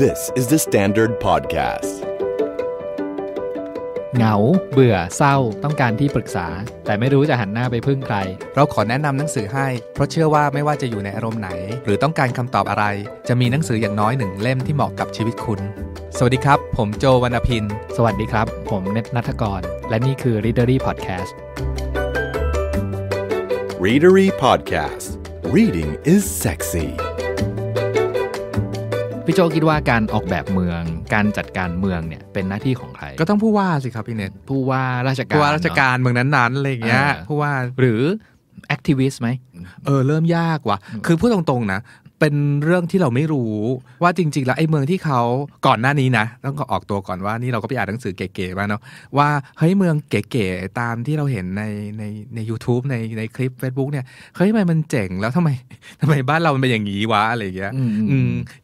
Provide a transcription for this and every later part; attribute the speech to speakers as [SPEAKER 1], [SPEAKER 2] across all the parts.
[SPEAKER 1] This is the Standard Podcast เหงา เบื่อ เศร้า ต้องการที่ปรึกษา แต่ไม่รู้จะหันหน้าไปพึ่งใคร เราขอแนะนำหนังส
[SPEAKER 2] ือให้ เพราะเชื่อว่าไม่ว่าจะอยู่ในอารมณ์ไหน หรือต้องการคำตอบอะไร จะมีหนังสืออย่างน้อยหนึ่งเล่มที่เหมาะกับชีวิตคุณ สวัสดีครับ ผมโจวรรณพินสวัสดีครับ ผมเนตนัทก
[SPEAKER 1] ร และนี่คือ Readery Podcast Readery Podcast Reading is sexy พี่โจคิดว่าการออกแบบเมือง การจัดการเมืองเนี่ย เป็นหน้าที่ของใคร ก็ต้องผู้ว่าสิครับพี่เน็ต ผู้ว่าราชการผู้ว่าราชก
[SPEAKER 2] ารเมืองนั้นๆอะไรเงี้ยผู้ว่าหรือ
[SPEAKER 1] แอคทิวิสต์ไหม
[SPEAKER 2] เออ เริ่มยากว่ะคือพูดตรงๆ นะเป็นเรื่องที่เราไม่รู้ว่าจริงๆแล้วไอ้เมืองที่เขาก่อนหน้านี้นะต้องออกตัวก่อนว่านี่เราก็ไปอ่านหนังสือเก๋ๆมาเนาะว่าเฮ้ยเมืองเก๋ๆตามที่เราเห็นในในในยูทูบในในคลิป Facebook เนี่ยเฮ้ยทำไมมันเจ๋งแล้วทำไม ทำไมบ้านเรามันเป็นอย่างนี้วะ อะไรอย่างเงี้ย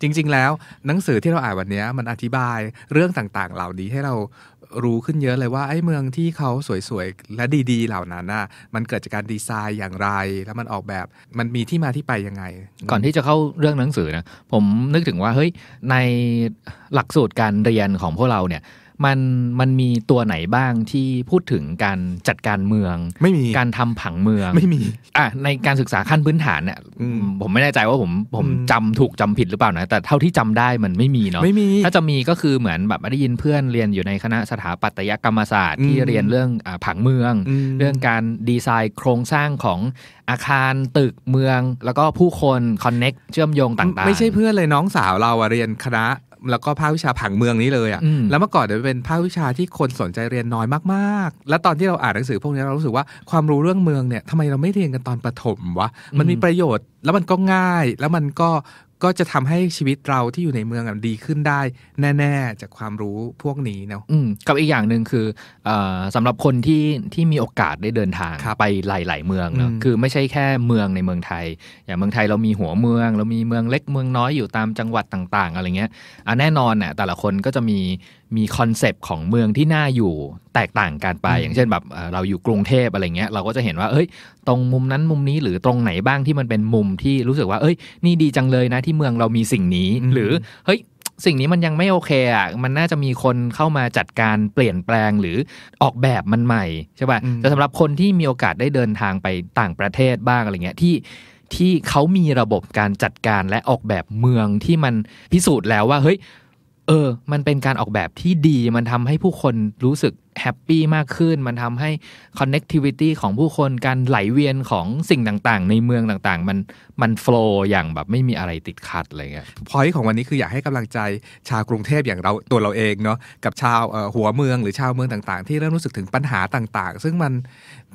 [SPEAKER 2] จริง ๆ แล้ว หนังสือที่เราอ่านวันนี้มันอธิบายเรื่องต่างๆเหล่านี้ให้เรารู้ขึ้นเยอะเลยว่าไอ้เมืองที่เขาสวย ๆ และดี ๆ เหล่านั้นน่ะมันเกิดจากการดีไซน์อย่างไรแล้วมันออ
[SPEAKER 1] กแบบมันมีที่มาที่ไปยังไง ก่อนที่จะเข้าเรื่องหนังสือนะ ผมนึกถึงว่าเฮ้ยในหลักสูตรการเรียนของพวกเราเนี่ยมันมันมีตัวไหนบ้างที่พูดถึงการจัดการเมือง ไม่มีการทำผังเมือง ไม่มีอ่ะในการศึกษาขั้นพื้นฐานเนี่ย ผมไม่แน่ใจว่าผมผมจำถูกจำผิดหรือเปล่านะ แต่เท่าที่จำได้มันไม่มีเนาะไม่มีถ้าจะมีก็คือเหมือนแบบได้ยินเพื่อนเรียนอยู่ในคณะสถาปัตยกรรมศาสตร์ที่เรียนเรื่องผังเมือง เรื่องการดีไซน์โครงสร้างของอาคารตึกเมืองแล้วก็ผู้คนคอนเน็กเชื่อมโยงต่างๆ ไม่ใช่เพื่อนเลยน้องสาวเราเรียน
[SPEAKER 2] คณะแล้วก็ภาควิชาผังเมืองนี้เลยอะ่ะ แล้วเมื่อก่อนเดี๋ยวเป็นภาควิชาที่คนสนใจเรียนน้อยมาก ๆ แล้วตอนที่เราอ่านหนังสือพวกนี้เรารู้สึกว่า ความรู้เรื่องเมืองเนี่ยทำไมเราไม่เรียนกันตอนประถมวะ มันมีประโยชน์ แล้วมันก็ง่าย แล้วมันก็ก็จะทำให้ชีวิตเราที่อยู่ในเมือ
[SPEAKER 1] งดีขึ้นได้ แน่ๆ จากความรู้พวกนี้เนาะกับอีกอย่างหนึ่งคืออสำหรับคนที่ที่มีโอกาสได้เดินทางไปหลายๆเมืองเนาะคือไม่ใช่แค่เมืองในเมืองไทย อย่างเมืองไทยเรามีหัวเมือง เรามีเมืองเล็กเมืองน้อยอยู่ตามจังหวัดต่าง ๆ อะไรเงี้ยแน่นอนเนี่ยแต่ละคนก็จะมีมีคอนเซปต์ของเมืองที่น่าอยู่แตกต่างกันไปอย่างเช่นแบบเราอยู่กรุงเทพอะไรเงี้ยเราก็จะเห็นว่า เอ้ยตรงมุมนั้นมุมนี้หรือตรงไหนบ้างที่มันเป็นมุมที่รู้สึกว่าเอ้ย นี่ดีจังเลยนะ ที่เมืองเรามีสิ่งนี้หรือเฮ้ยสิ่งนี้มันยังไม่โอเคอ่ะมันน่าจะมีคนเข้ามาจัดการเปลี่ยนแปลงหรือออกแบบมันใหม่ใช่ป่ะแต่สำหรับคนที่มีโอกาสได้เดินทางไปต่างประเทศบ้างอะไรเงี้ยที่ที่เขามีระบบการจัดการและออกแบบเมืองที่มันพิสูจน์แล้วว่าเฮ้ยเออ มันเป็นการออกแบบที่ดี มันทำให้ผู้คนรู้สึกแฮปปี้มากขึ้น มันทำให้คอนเน c t วิตี้ของผู้คน การไหลเวียนของสิ่งต่างๆ ในเมืองต่างๆ มันมันโฟล์อย่างแบบไม่มีอะไรติดขัดอะไรเงี้ยพอยของวันนี้คืออยากให้ก
[SPEAKER 2] ำลังใจชาวกรุงเทพอย่างเราตัวเราเองเนาะกับชาวหัวเมืองหรือชาวเมืองต่างๆ ที่เริ่มรู้สึกถึงปัญหาต่างๆ ซึ่งมัน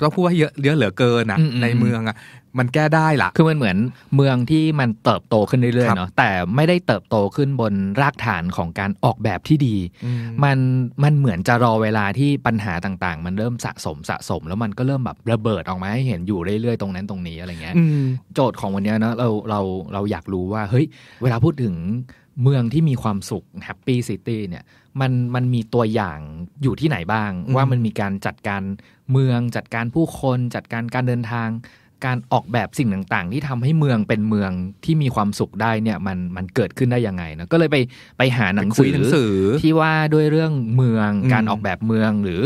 [SPEAKER 2] ต้องพูดว่าเยอะเยอะเหลือเกินนะในเมืองอะมันแก้
[SPEAKER 1] ได้ละคือมันเหมือนเมืองที่มันเติบโตขึ้นเรื่อยๆเนาะ แต่ไม่ได้เติบโตขึ้นบนรากฐานของการออกแบบที่ดี มัน มันเหมือนจะรอเวลาที่ปัญหาต่างๆ มันเริ่มสะสมสะสม แล้วมันก็เริ่มแบบระเบิดออกมาให้เห็นอยู่เรื่อยๆตรงนั้นตรงนี้อะไรเงี้ย โจทย์ของวันนี้เนาะเรา เรา เราอยากรู้ว่าเฮ้ยเวลาพูดถึงเมืองที่มีความสุขแฮปปี้ซิตี้เนี่ย มัน มันมีตัวอย่างอยู่ที่ไหนบ้าง ว่ามันมีการจัดการเมืองจัดการผู้คน จัดการการเดินทางการออกแบบสิ่งต่างๆ ที่ทำให้เมืองเป็นเมืองที่มีความสุขได้เนี่ยมันมันเกิดขึ้นได้ยังไงนะก็เลยไปไปหาหนังสือที่ว่าด้วยเรื่องเมืองการออกแบบเมืองหรือ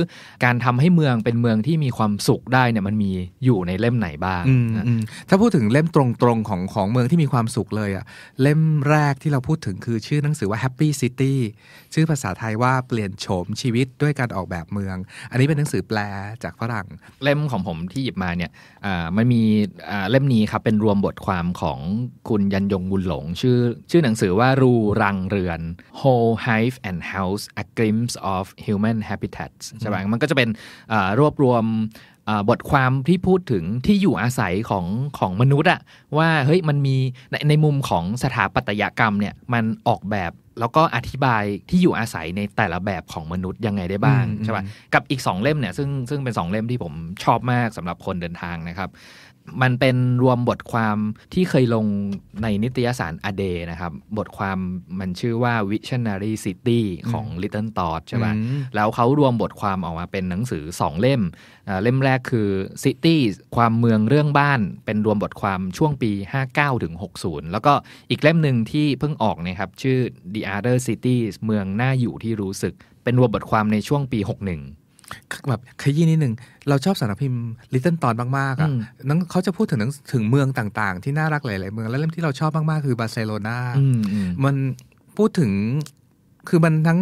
[SPEAKER 1] การทำให้เมืองเป็นเมืองที่มีความสุขได้เนี่ยมันมีอยู่ในเล่มไหนบ้าง ถ้
[SPEAKER 2] าพูดถึงเล่มตรงๆ ของของเมืองที่มีความสุขเลยอ่ะเล่มแรกที่เราพูดถึงคือชื่อหนังสือว่า Happy City ชื่อภาษาไทยว่าเปลี่ยนโฉมชีวิตด้วยการออกแบบเมือง อัน
[SPEAKER 1] นี้เป็นหนังสือแปลจากฝรั่งเล่มของผมที่หยิบมาเนี่ยมันมีเล่มนี้ครับ เป็นรวมบทความของคุณยันยงบุญหลง ชื่อชื่อหนังสือว่ารูรังเรือน Whole Hive and House A Glimpse of Human Habitats ใช่ไหมมันก็จะเป็นรวบรวมบทความที่พูดถึงที่อยู่อาศัยของของมนุษย์อะว่าเฮ้ยมันมีในในมุมของสถาปัตยกรรมเนี่ยมันออกแบบแล้วก็อธิบายที่อยู่อาศัยในแต่ละแบบของมนุษย์ยังไงได้บ้างใช่ป่ะกับอีกสองเล่มเนี่ย ซึ่งซึ่งเป็นสองเล่มที่ผมชอบมากสำหรับคนเดินทางนะครับมันเป็นรวมบทความที่เคยลงในนิตยสารอเดนะครับ บทความมันชื่อว่า Visionary City ของ Little Todd ใช่ไหม แล้วเขารวมบทความออกมาเป็นหนังสือสองเล่ม เล่มแรกคือ City ความเมืองเรื่องบ้าน เป็นรวมบทความช่วงปี 59ถึง60 แล้วก็อีกเล่มหนึ่งที่เพิ่งออกนะครับชื่อ The Other Cities เมืองน่าอยู่ที่รู้สึก เป็นรวมบทความในช่วงปี 61แบบขยี้นิดหนึ่งเราชอบสารพิมพ์ลิตเติ้ลตอนมาก ๆอ่ะนังเขาจะพูดถึงถึงเ
[SPEAKER 2] มืองต่างๆ ที่น่ารักหลายๆเมืองแล้วเล่มที่เราชอบมาก ๆ คือ บาร์เซโลนามันพูดถึงคือมันทั้ง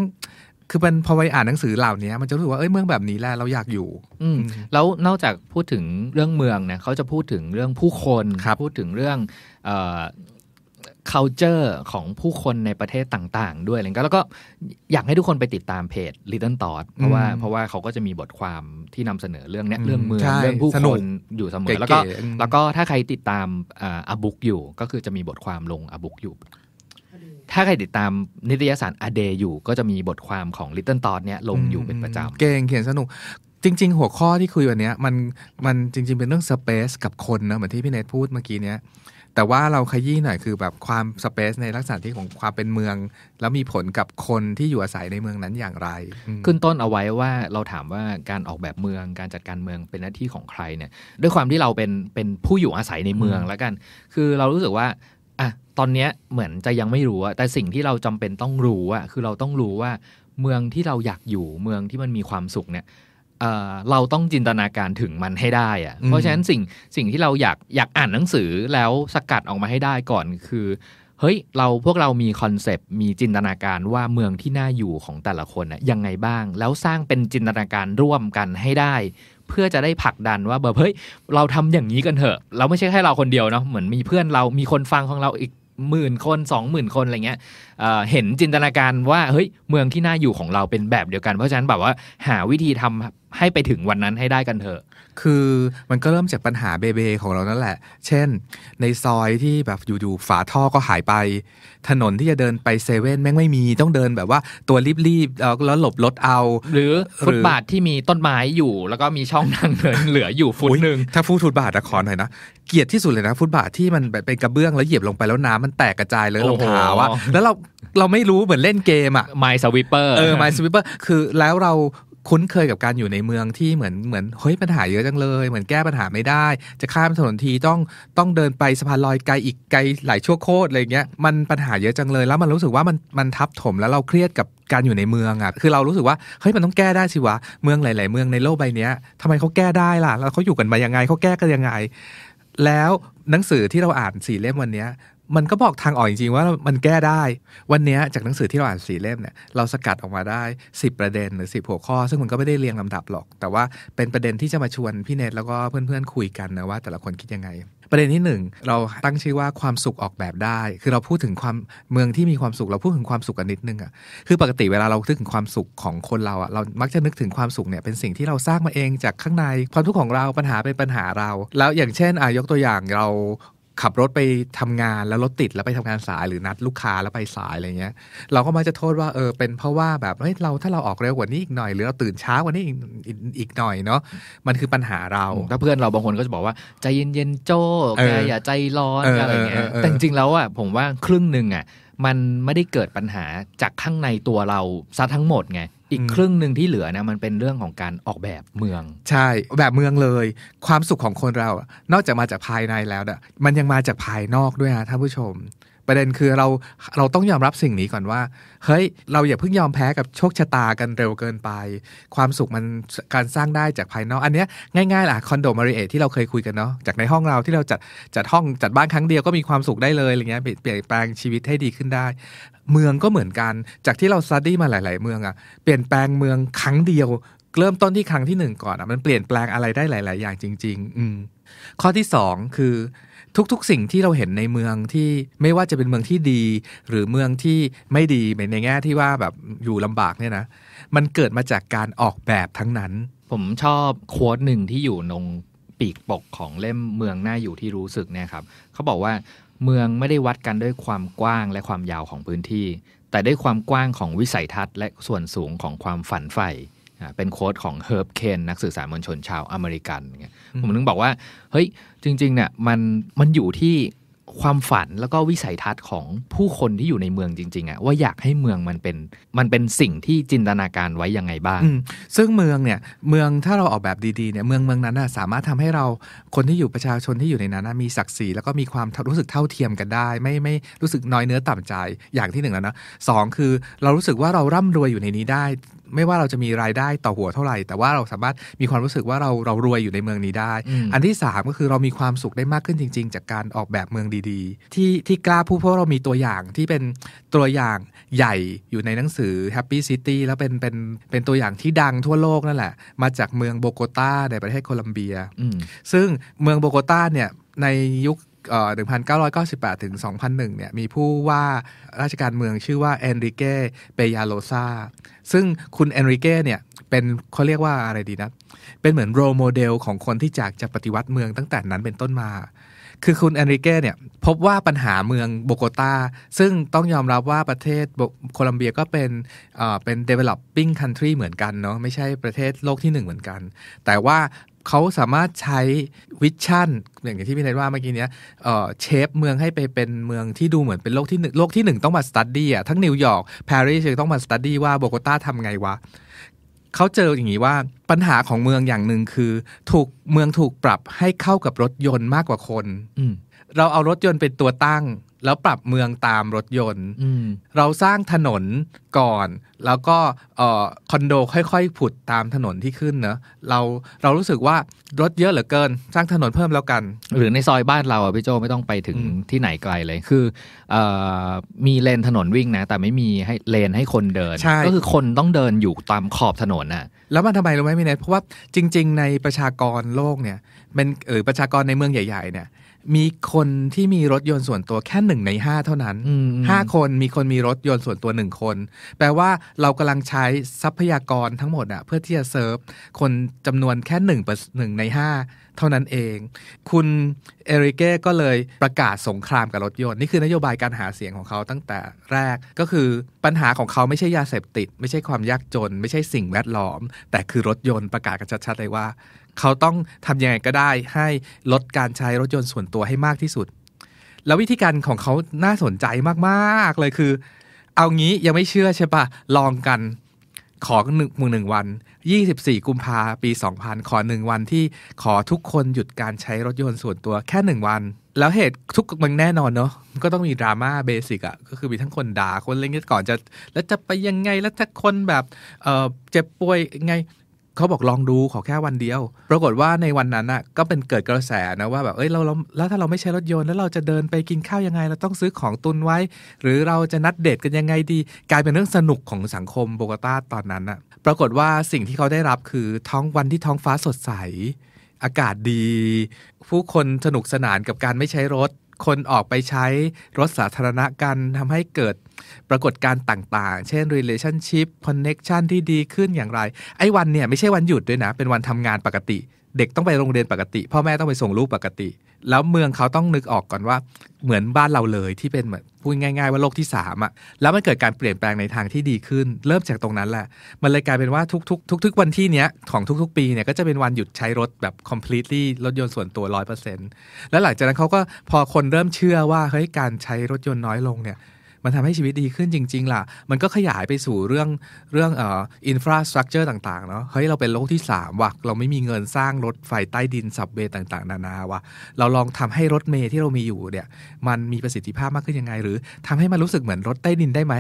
[SPEAKER 2] คือมันพอไปอ่านหนังสือเหล่านี้ มันจะรู้สึกว่าเอ้ยเมืองแบบนี้แหละ
[SPEAKER 1] เราอยากอยู่ อืแล้วนอกจากพูดถึงเรื่องเมืองเนี่ยเขาจะพูดถึงเรื่องผู้คนคพูดถึงเรื่อง culture ของผู้คนในประเทศต่างๆ ด้วยอะไรก็แล้วก็อยากให้ทุกคนไปติดตามเพจ Little Thought เพราะว่า เพราะว่าเขาก็จะมีบทความที่นำเสนอเรื่องเนี้ยเรื่องเมืองเรื่องผู้คนอยู่เสมอแล้วก็แล้วก็ถ้าใครติดตามอาบุกอยู่ ก็คือจะมีบทความลงอาบุกอยู่ ถ้าใครติดตามนิตยสารอเดอยู่ก็จะมีบทความของ Little Thought เนี้ยลงอยู่เป็นประจำเก่งเขียนสนุก
[SPEAKER 2] จริง ๆหัวข้อที่คุยวันนี้มันมันจริง ๆเป็นเรื่องสเปซกับคนนะเหมือนที่พี่เนทพูดเมื่อกี้เนี้ยแต่ว่าเราขยี้หน่อยคือแบบความสเปซในลักษณะที่ของความเป็นเมือง
[SPEAKER 1] แล้วมีผลกับคนที่อยู่อาศัยในเมืองนั้นอย่างไร ขึ้นต้นเอาไว้ว่าเราถามว่าการออกแบบเมือง การจัดการเมืองเป็นหน้าที่ของใครเนี่ยด้วยความที่เราเป็นเป็นผู้อยู่อาศัยในเมืองแล้วกัน คือเรารู้สึกว่าอ่ะตอนเนี้ยเหมือนจะยังไม่รู้อะแต่สิ่งที่เราจำเป็นต้องรู้อะคือเราต้องรู้ว่า เมืองที่เราอยากอยู่เมืองที่มันมีความสุขเนี่ยเราต้องจินตนาการถึงมันให้ได้อะเพราะฉะนั้นสิ่งสิ่งที่เราอยาก อยากอ่านหนังสือแล้วสกัดออกมาให้ได้ก่อนคือ เฮ้ย เราพวกเรามีคอนเซปต์มีจินตนาการว่าเมืองที่น่าอยู่ของแต่ละคนน่ะยังไงบ้าง แล้วสร้างเป็นจินตนาการร่วมกันให้ได้ เพื่อจะได้ผลักดันว่าแบบเฮ้ยเราทำอย่างนี้กันเถอะ เราไม่ใช่แค่เราคนเดียวเนาะเหมือนมีเพื่อนเรา มีคนฟังของเราอีกหมื่นคนสองหมื่นคนอะไรเงี้ยเเห็นจินตนาการว่าเฮ้ยเมืองที่น่าอยู่ของเราเป็นแบบเดียวกัน เพราะฉะนั้นแบบว่าหาวิธีทำให้ไปถึงวันนั้นให้ได้กันเถอะ
[SPEAKER 2] คือมันก็เริ่มจากปัญหาเบเบของเรานั่นแหละ เช่น ในซอยที่แบบอยู่ๆฝาท่อก็หายไป ถนนที่จะเดินไปเซเว่นแม่งไม่มีต้องเดินแบบว่าตัวรีบๆแล้วหลบรถเอา หรือฟุตบาทที่มีต้นไม้อยู่แล้วก็มีช่องทางเดินเหลืออยู่ฟุตหนึ่งถ้าฟฟุตบาทอะขอหน่อยนะ เกียดที่สุดเลยนะฟุตบาทที่มันเป็นกระเบื้องแล้วเหยียบลงไปแล้วน้ำมันแตกกระจายเลยรองเท้าอะแล้วเราเราไม่รู้เหมือนเล่นเกมอะไมซ์สวิปเปอร์เออไมซ์สวิปเปอร์ คือแล้วเราคุ้นเคยกับการอยู่ในเมืองที่เหมือนเหมือนเฮ้ยปัญหาเยอะจังเลย เหมือนแก้ปัญหาไม่ได้ จะข้ามถนนทีต้องต้องเดินไปสะพานลอยไกลอีกไกลหลาย ชั่วโคตรอะไรเงี้ยมันปัญหาเยอะจังเลยแล้วมันรู้สึกว่ามันมันทับถมแล้วเราเครียดกับการอยู่ในเมืองอะ่ะคือเรารู้สึกว่าเฮ้ยมันต้องแก้ได้สิวะเมืองหลายๆเมืองในโลกใบนี้ทำไมเขาแก้ได้ล่ะ แล้วเขาอยู่กันมายังไงเขาแก้กันยังไง แล้วหนังสือที่เราอ่านสี่เล่มวันนี้มันก็บอกทางออกจริงๆว่ามันแก้ได้ วันนี้จากหนังสือที่เราอ่านสี่เล่มเนี่ยเราสกัดออกมาได้ 10 ประเด็นหรือ10 หัวข้อ ซึ่งมันก็ไม่ได้เรียงลำดับหรอก แต่ว่าเป็นประเด็นที่จะมาชวนพี่เนทแล้วก็เพื่อนๆ คุยกันนะว่า แต่ละคนคิดยังไง ประเด็นที่ 1 เราตั้งชื่อว่าความสุขออกแบบได้ คือเราพูดถึงความเมืองที่มีความสุขเราพูดถึงความสุขกันนิดนึงอะ่ะคือปกติเวลาเราคิดถึงความสุขของคนเราอะ่ะเรามักจะนึกถึงความสุขเนี่ยเป็นสิ่งที่เราสร้างมาเองจากข้างในความทุกข์ของเราปัญหาเป็นปัญหาเรา แล้วอย่างเช่นอ่ะยกตัวอย่างเราขับรถไปทำงานแล้วรถติดแล้วไปทำงานสายหรือนัดลูกค้าแล้วไปสายอะไรเงี้ยเราก็มาจะโทษว่าเออเป็นเพราะว่าแบบเฮ้ยเราถ้าเราออกเร็วกว่านี้อีกหน่อยหรือเราตื่นเช้ากว่านี้อีก
[SPEAKER 1] อีกหน่อยเนาะมันคือปัญหาเราถ้าเพื่อนเราบางคนก็จะบอกว่าใจเย็นๆโจ้แกอย่าใจร้อนอะไรเงี้ยแต่จริงแล้วอ่ะผมว่าครึ่งหนึ่งอ่ะมันไม่ได้เกิดปัญหาจากข้างในตัวเราซะทั้งหมดไงอีกครึ่งหนึ่งที่เหลือนะมันเป็นเรื่องของการออกแบบเมือง ใช่ แบบเมืองเลย ความสุขของคนเรา นอกจากมาจากภายในแล้วนะ
[SPEAKER 2] มันยังมาจากภายนอกด้วยนะท่านผู้ชมประเด็นคือเราเราต้องยอมรับสิ่งนี้ก่อนว่าเฮ้ยเราอย่าเพิ่งยอมแพ้กับโชคชะตากันเร็วเกินไป ความสุขมันการสร้างได้จากภายนอก อันเนี้ย ง่ายๆล่ะคอนโดมาริเอทที่เราเคยคุยกันเนาะจากในห้องเราที่เราจัดจัดห้องจัดบ้านครั้งเดียวก็มีความสุขได้เลยอะไรเงี้ยเปลี่ยนแปลงชีวิตให้ดีขึ้นได้ เมืองก็เหมือนกัน จากที่เราสตดี้มาหลายๆ เมืองอะเปลี่ยนแปลงเมืองครั้งเดียวเริ่มต้นที่ครั้งที่หนึ่งก่อนอะมันเปลี่ยนแปลงอะไรได้หลาย ๆอย่างจริง ๆอืมข้อที่สองคือทุกๆสิ่งที่เราเห็นในเมืองที่ไม่ว่าจะเป็นเมืองที่ดี หรือเมืองที่ไม่ดีในแง่ที่ว่าแบบอยู่ลำบากเนี่ยนะมันเกิดมาจากการออกแบบทั้งนั้น ผ
[SPEAKER 1] มชอบโค้ดหนึ่งที่อยู่ตรงปีกปกของเล่มเมืองหน้าอยู่ที่รู้สึกเนี่ยครับเขาบอกว่าเมืองไม่ได้วัดกันด้วยความกว้างและความยาวของพื้นที่ แต่ด้วยความกว้างของวิสัยทัศน์และส่วนสูงของความฝันใฝ่เป็นโค้ดของเฮิร์บเคนนักสื่อสารมวลชนชาวอเมริกัน ผมนึงบอกว่าเฮ้ยจริง ๆ เนี่ยมันมันอยู่ที่ความฝันแล้วก็วิสัยทัศน์ของผู้คนที่อยู่ในเมืองจริง ๆอะว่าอยากให้เมืองมันเป็นมันเป็นสิ่งที่จินตนาการไว้ยังไงบ้าง ซึ่งเมืองเนี่ยเมือง
[SPEAKER 2] ถ้าเราออกแบบดีๆเนี่ยเมืองเมืองนั้นสามารถทำให้เราคนที่อยู่ประชาชนที่อยู่ในนั้นมีศักดิ์ศรีแล้วก็มีความรู้สึกเท่าเทียมกันได้ ไม่ไม่รู้สึกน้อยเนื้อต่ำใจอย่างที่หนึ่งแล้วนะสองคือเรารู้สึกว่าเราร่ำรวยอยู่ในนี้ได้ไม่ว่าเราจะมีรายได้ต่อหัวเท่าไหร่ แต่ว่าเราสามารถมีความรู้สึกว่าเราเรารวยอยู่ในเมืองนี้ได้ อันที่ 3 ก็คือเรามีความสุขได้มากขึ้นจริงๆ จากการออกแบบเมืองดี ๆ ที่ที่กล้าพูดเพราะเรามีตัวอย่างที่เป็นตัวอย่างใหญ่อยู่ในหนังสือ Happy City แล้วเป็นเป็นเป็นตัวอย่างที่ดังทั่วโลกนั่นแหละมาจากเมืองโบโกตาในประเทศโคลัมเบียซึ่งเมืองโบโกตาเนี่ยในยุค1998ถึง2001เนี่ย มีผู้ว่าราชการเมืองชื่อว่าเอนริเกเปยาโลซา ซึ่งคุณเอนริเกเนี่ยเป็นเขาเรียกว่าอะไรดีนะ เป็นเหมือนโรโมเดลของคนที่จากจะปฏิวัติเมืองตั้งแต่นั้นเป็นต้นมา คือคุณเอนริเกเนี่ยพบว่าปัญหาเมืองโบโกตา ซึ่งต้องยอมรับว่าประเทศโคลัมเบียก็เป็นเป็น developing country เหมือนกันเนาะ ไม่ใช่ประเทศโลกที่หนึ่งเหมือนกัน แต่ว่าเขาสามารถใช้วิชั่นอย่างที่พี่เนทว่าเมื่อกี้เนี้ยเชฟเมืองให้ไปเป็นเมืองที่ดูเหมือนเป็นโลกที่หนึ่งโลกที่หนึ่งต้องมาสตัดดี้อ่ะทั้งนิวยอร์กปารีสต้องมาสตัดดี้ว่าโบโกตาทำไงวะเขาเจออย่างนี้ว่าปัญหาของเมืองอย่างหนึ่งคือถูกเมืองถูกปรับให้เข้ากับรถยนต์มากกว่าคนเราเอารถยนต์เป็นตัวตั้งแล้วปรับเมืองตามรถยนต์เราสร้างถนนก่อน แล้วก็คอนโดค่อยๆผุดตามถนนที่ขึ้นเนอะ
[SPEAKER 1] เราเรารู้สึกว่ารถเยอะเหลือเกิน สร้างถนนเพิ่มแล้วกัน หรือในซอยบ้านเราอ่ะพี่โจไม่ต้องไปถึงที่ไหนไกลเลยคืออมีเลนถนนวิ่งนะแต่ไม่มีให้เลนให้คนเดิน ก็คือคนต้องเดินอยู่ตามขอบถนนอ่ะแล้วมันทำไมรู้ไหมพี่เนทเพราะว่า
[SPEAKER 2] จริง ๆ ในประชากรโลกเนี่ยเป็นหรือประชากรในเมืองใหญ่ๆเนี่ยมีคนที่มีรถยนต์ส่วนตัวแค่หนึ่งในห้าเท่านั้นห้าคนมีคนมีรถยนต์ส่วนตัวหนึ่งคน แปลว่าเรากำลังใช้ทรัพยากรทั้งหมดอะเพื่อที่จะเซิร์ฟ คนจำนวนแค่หนึ่งหนึ่งในห้าเท่านั้นเอง คุณเอริเก้ก็เลยประกาศสงครามกับรถยนต์นี่คือนโยบายการหาเสียงของเขาตั้งแต่ แรกก็คือปัญหาของเขาไม่ใช่ยาเสพติดไม่ใช่ความยากจน ไม่ใช่สิ่งแวดล้อม แต่คือรถยนต์ประกาศกันชัดๆเลยว่าเขาต้องทำยังไงก็ได้ให้ลดการใช้รถยนต์ส่วนตัวให้มากที่สุด แล้ววิธีการของเขาน่าสนใจมากๆเลยคือ เอางี้ยังไม่เชื่อใช่ปะลองกันขอหนึ่งมือหนึ่งวัน 24 กุมภาปี 2000 ขอหนึ่งวันที่ขอทุกคนหยุดการใช้รถยนต์ส่วนตัวแค่หนึ่งวัน แล้วเหตุทุกมันแน่นอนเนาะก็ต้องมีดราม่าเบสิกอะก็คือมีทั้งคนด่าคนเล่นก่อนจะแล้วจะไปยังไงแล้วถ้าคนแบบเออเจ็บป่วยไงเขาบอกลองดูขอแค่วันเดียว ปรากฏว่าในวันนั้นอ่ะ ก็เป็นเกิดกระแสนะว่าแบบเอ้ยเราแล้วถ้าเราไม่ใช้รถยนต์แล้วเราจะเดินไปกินข้าวยังไง เราต้องซื้อของตุนไว้ หรือเราจะนัดเดทกันยังไงดีกลายเป็นเรื่องสนุกของสังคมโบกตาตอนนั้นอ่ะปรากฏว่าสิ่งที่เขาได้รับคือท้องวันที่ท้องฟ้าสดใส อากาศดี ผู้คนสนุกสนานกับการไม่ใช้รถ คนออกไปใช้รถสาธารณะกันทำให้เกิดปรากฏการต่างๆ เช่น relationship connection ที่ดีขึ้นอย่างไร ไอ้วันเนี่ยไม่ใช่วันหยุดด้วยนะ เป็นวันทำงานปกติ เด็กต้องไปโรงเรียนปกติ พ่อแม่ต้องไปส่งลูกปกติ แล้วเมืองเขาต้องนึกออกก่อนว่า เหมือนบ้านเราเลยที่เป็นเหมือนพูดง่ายๆว่าโลกที่3อะ่ะแล้วมันเกิดการเปลี่ยนแปลงในทางที่ดีขึ้น เริ่มจากตรงนั้นแหละมันเลยกลายเป็นว่าทุกๆทุกๆวันที่เนี้ยของทุก ๆ ปีเนี่ยก็จะเป็นวันหยุดใช้รถแบบ completely รถยนต์ส่วนตัว 100%แล้วหลังจากนั้นเขาก็พอคนเริ่มเชื่อว่าเฮ้ยการใช้รถยนต์น้อยลงเนี่ยมันทำให้ชีวิตดีขึ้นจริงๆล่ะ มันก็ขยายไปสู่เรื่องเรื่องเอ่ออินฟราสตรักเจอร์ต่าง ๆเนาะ เฮ้ย เราเป็นโลกที่ 3 ว่ะ เราไม่มีเงินสร้างรถไฟใต้ดินสับเบย์ต่างๆ นานาว่ะเราลองทำให้รถเมย์ที่เรามีอยู่เนี่ยมันมีประสิทธิภาพมากขึ้นยังไง หรือทำให้มันรู้สึกเหมือนรถใต้ดินได้ไหม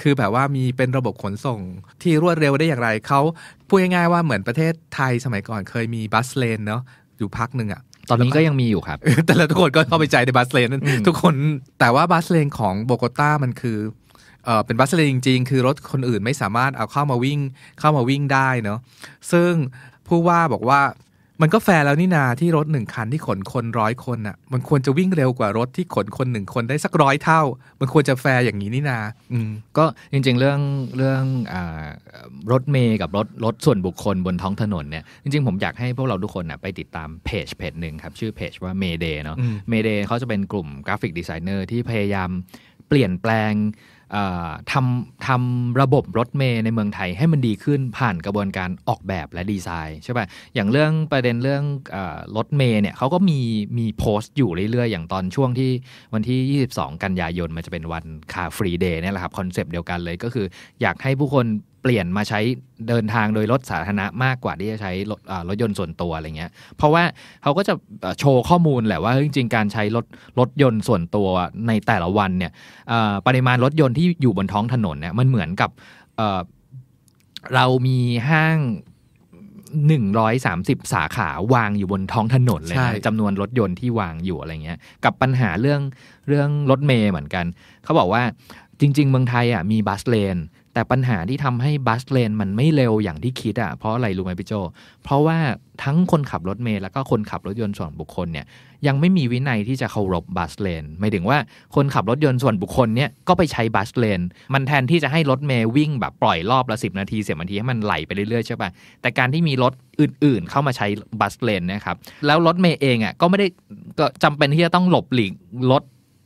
[SPEAKER 2] คือแบบว่ามีเป็นระบบขนส่งที่รวดเร็วได้อย่างไร เขาพูดง่ายๆว่าเหมือนประเทศไทยสมัยก่อนเคยมีบัสเลนเนาะอยู่พักหนึ่งอ่ะตอนนี้ก็ยังมีอยู่ครับ แต่ละทุกคนก็เข้าไปใจในบัสเลนทุกคน แต่ว่าบัสเลนของโบโกตามันคือ เป็นบัสเลนจริงๆ คือรถคนอื่นไม่สามารถเอาเข้ามาวิ่งเข้ามาวิ่งได้เนาะ ซึ่งผู้ว่าบอกว่ามันก็แฟร์แล้วนี่นาที่รถหนึ่งคันที่ขนคนร้อยคนอ่ะมันควรจะวิ่งเร็วกว่ารถที่ขนคนหนึ่งคนได้สักร้อยเท่า มันควรจะแฟร์อย่างนี้นี่นาอืมก็
[SPEAKER 1] จริงๆ เรื่องเรื่องอรถเมย์กับรถรถส่วนบุคคลบนท้องถนนเนี่ย จริง ๆผมอยากให้พวกเราทุกคนนะไปติดตามเพจเพจหนึ่งครับชื่อเพจว่าเมเดย์เนาะเมเดย์เขาจะเป็นกลุ่มกราฟิกดีไซเนอร์ที่พยายามเปลี่ยนแปลงทำทำระบบรถเมย์ในเมืองไทยให้มันดีขึ้นผ่านกระบวนการออกแบบและดีไซน์ใช่ป่ะอย่างเรื่องประเด็นเรื่องรถเมย์เนี่ยเขาก็มีมีโพสต์อยู่เรื่อยๆ อย่างตอนช่วงที่วันที่ 22 กันยายนมันจะเป็นวัน คาฟรีเดย์เนี่ยแหละครับ คอนเซปต์เดียวกันเลยก็คืออยากให้ผู้คนเปลี่ยนมาใช้เดินทางโดยรถสาธารณะมากกว่าที่จะใช้รถรถยนต์ส่วนตัวอะไรเงี้ย เพราะว่าเขาก็จะโชว์ข้อมูลแหละว่า จริง ๆ การใช้รถรถยนต์ส่วนตัวในแต่ละวันเนี่ยปริมาณรถยนต์ที่อยู่บนท้องถนนเนี่ยมันเหมือนกับเรามีห้าง 130 สาขาวางอยู่บนท้องถนนเลยนะจำนวนรถยนต์ที่วางอยู่อะไรเงี้ยกับปัญหาเรื่องเรื่องรถเมย์เหมือนกัน เขาบอกว่าจริง ๆ เมืองไทยอ่ะมีบัสเลนแต่ปัญหาที่ทำให้บัสเลนมันไม่เร็วอย่างที่คิดอะ่ะเพราะอะไรรู้ไหมพี่โจ เพราะว่าทั้งคนขับรถเมล์แล้วก็คนขับรถยนต์ส่วนบุคคลเนี่ยยังไม่มีวินัยที่จะเคารพบัสเลนไม่ถึงว่า คนขับรถยนต์ส่วนบุคคลเนี่ยก็ไปใช้บัสเลนมันแทนที่จะให้รถเมล์วิ่งแบบปล่อยรอบละสิบนาทีเสียนาทีให้มันไหลไปเรื่อยๆใช่ปะแต่การที่มีรถอื่นๆเข้ามาใช้บัสเลนนะครับแล้วรถเมล์เองอะ่ะก็ไม่ได้ก็จำเป็นที่จะต้องหลบหลีกรถ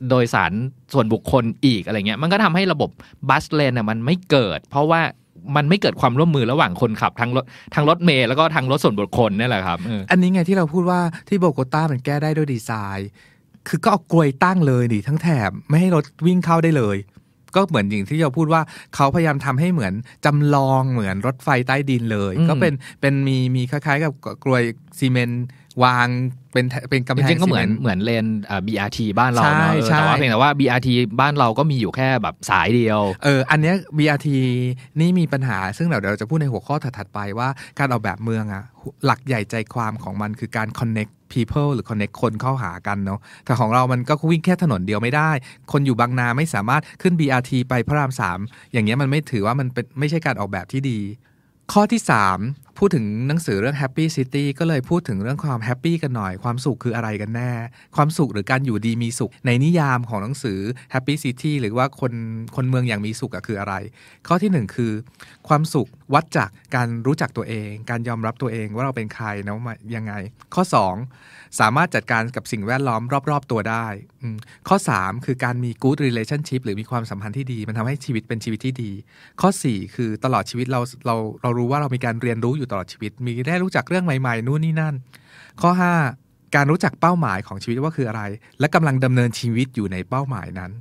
[SPEAKER 1] โดยสารส่วนบุคคลอีกอะไรเงี้ย มันก็ทำให้ระบบบัสเลนเนี่ยมันไม่เกิด เพราะว่ามันไม่เกิดความร่วมมือระหว่างคนขับทางรถทางรถเมล์แล้วก็ทางรถส่วนบุคคลนี่แหละครับอัน
[SPEAKER 2] นี้ไงที่เราพูดว่าที่โบโกต้ามันแก้ได้ด้วยดีไซน์คือก็เอากลวยตั้งเลยดิทั้งแถบไม่ให้รถวิ่งเข้าได้เลย ก็เหมือนอย่างที่เราพูดว่าเขาพยายามทำให้เหมือนจำลองเหมือนรถไฟใต้ดินเลยก็เป็นเป็นมีมีคล้ายๆกับกลวยซีเมนต์วางเป็นเป็นกำแพงจริงก็เหมือนเหมือนเลนอ่า BRT บ้านเราเนาะแต่ว่าเพียงแต่ว่า BRT บ้านเราก็มีอยู่แค่แบบสายเดียว เออ อันเนี้ย BRT นี่มีปัญหาซึ่งเดี๋ยวเราจะพูดในหัวข้อถัดๆไปว่า การออกแบบเมืองอะหลักใหญ่ใจความของมันคือการ connect people หรือ connect คนเข้าหากันเนาะแต่ของเรามันก็วิ่งแค่ถนนเดียวไม่ได้ คนอยู่บางนาไม่สามารถขึ้น BRT ไปพระรามสาม อย่างเงี้ยมันไม่ถือว่ามันเป็นไม่ใช่การออกแบบที่ดี ข้อที่3พูดถึงหนังสือเรื่อง Happy City ก็เลยพูดถึงเรื่องความแฮปปี้กันหน่อย ความสุขคืออะไรกันแน่ ความสุขหรือการอยู่ดีมีสุข ในนิยามของหนังสือ Happy City หรือว่าคนคนเมืองอย่างมีสุขคืออะไร ข้อที่ 1 คือ ความสุขวัดจากการรู้จักตัวเอง การยอมรับตัวเองว่าเราเป็นใครนะยังไง ข้อ 2 สามารถจัดการกับสิ่งแวดล้อมรอบๆตัวได้ ข้อ 3 คือการมี good relationship หรือมีความสัมพันธ์ที่ดีมันทำให้ชีวิตเป็นชีวิตที่ดี ข้อ 4 คือตลอดชีวิตเราเราเรารู้ว่าเรามีการเรียนรู้อยูู่่ตลอดชีวิตมีได้รู้จักเรื่องใหม่ ๆนู่นนี่นั่น ข้อ5การรู้จักเป้าหมายของชีวิตว่าคืออะไร และกำลังดำเนินชีวิตอยู่ในเป้าหมายนั้น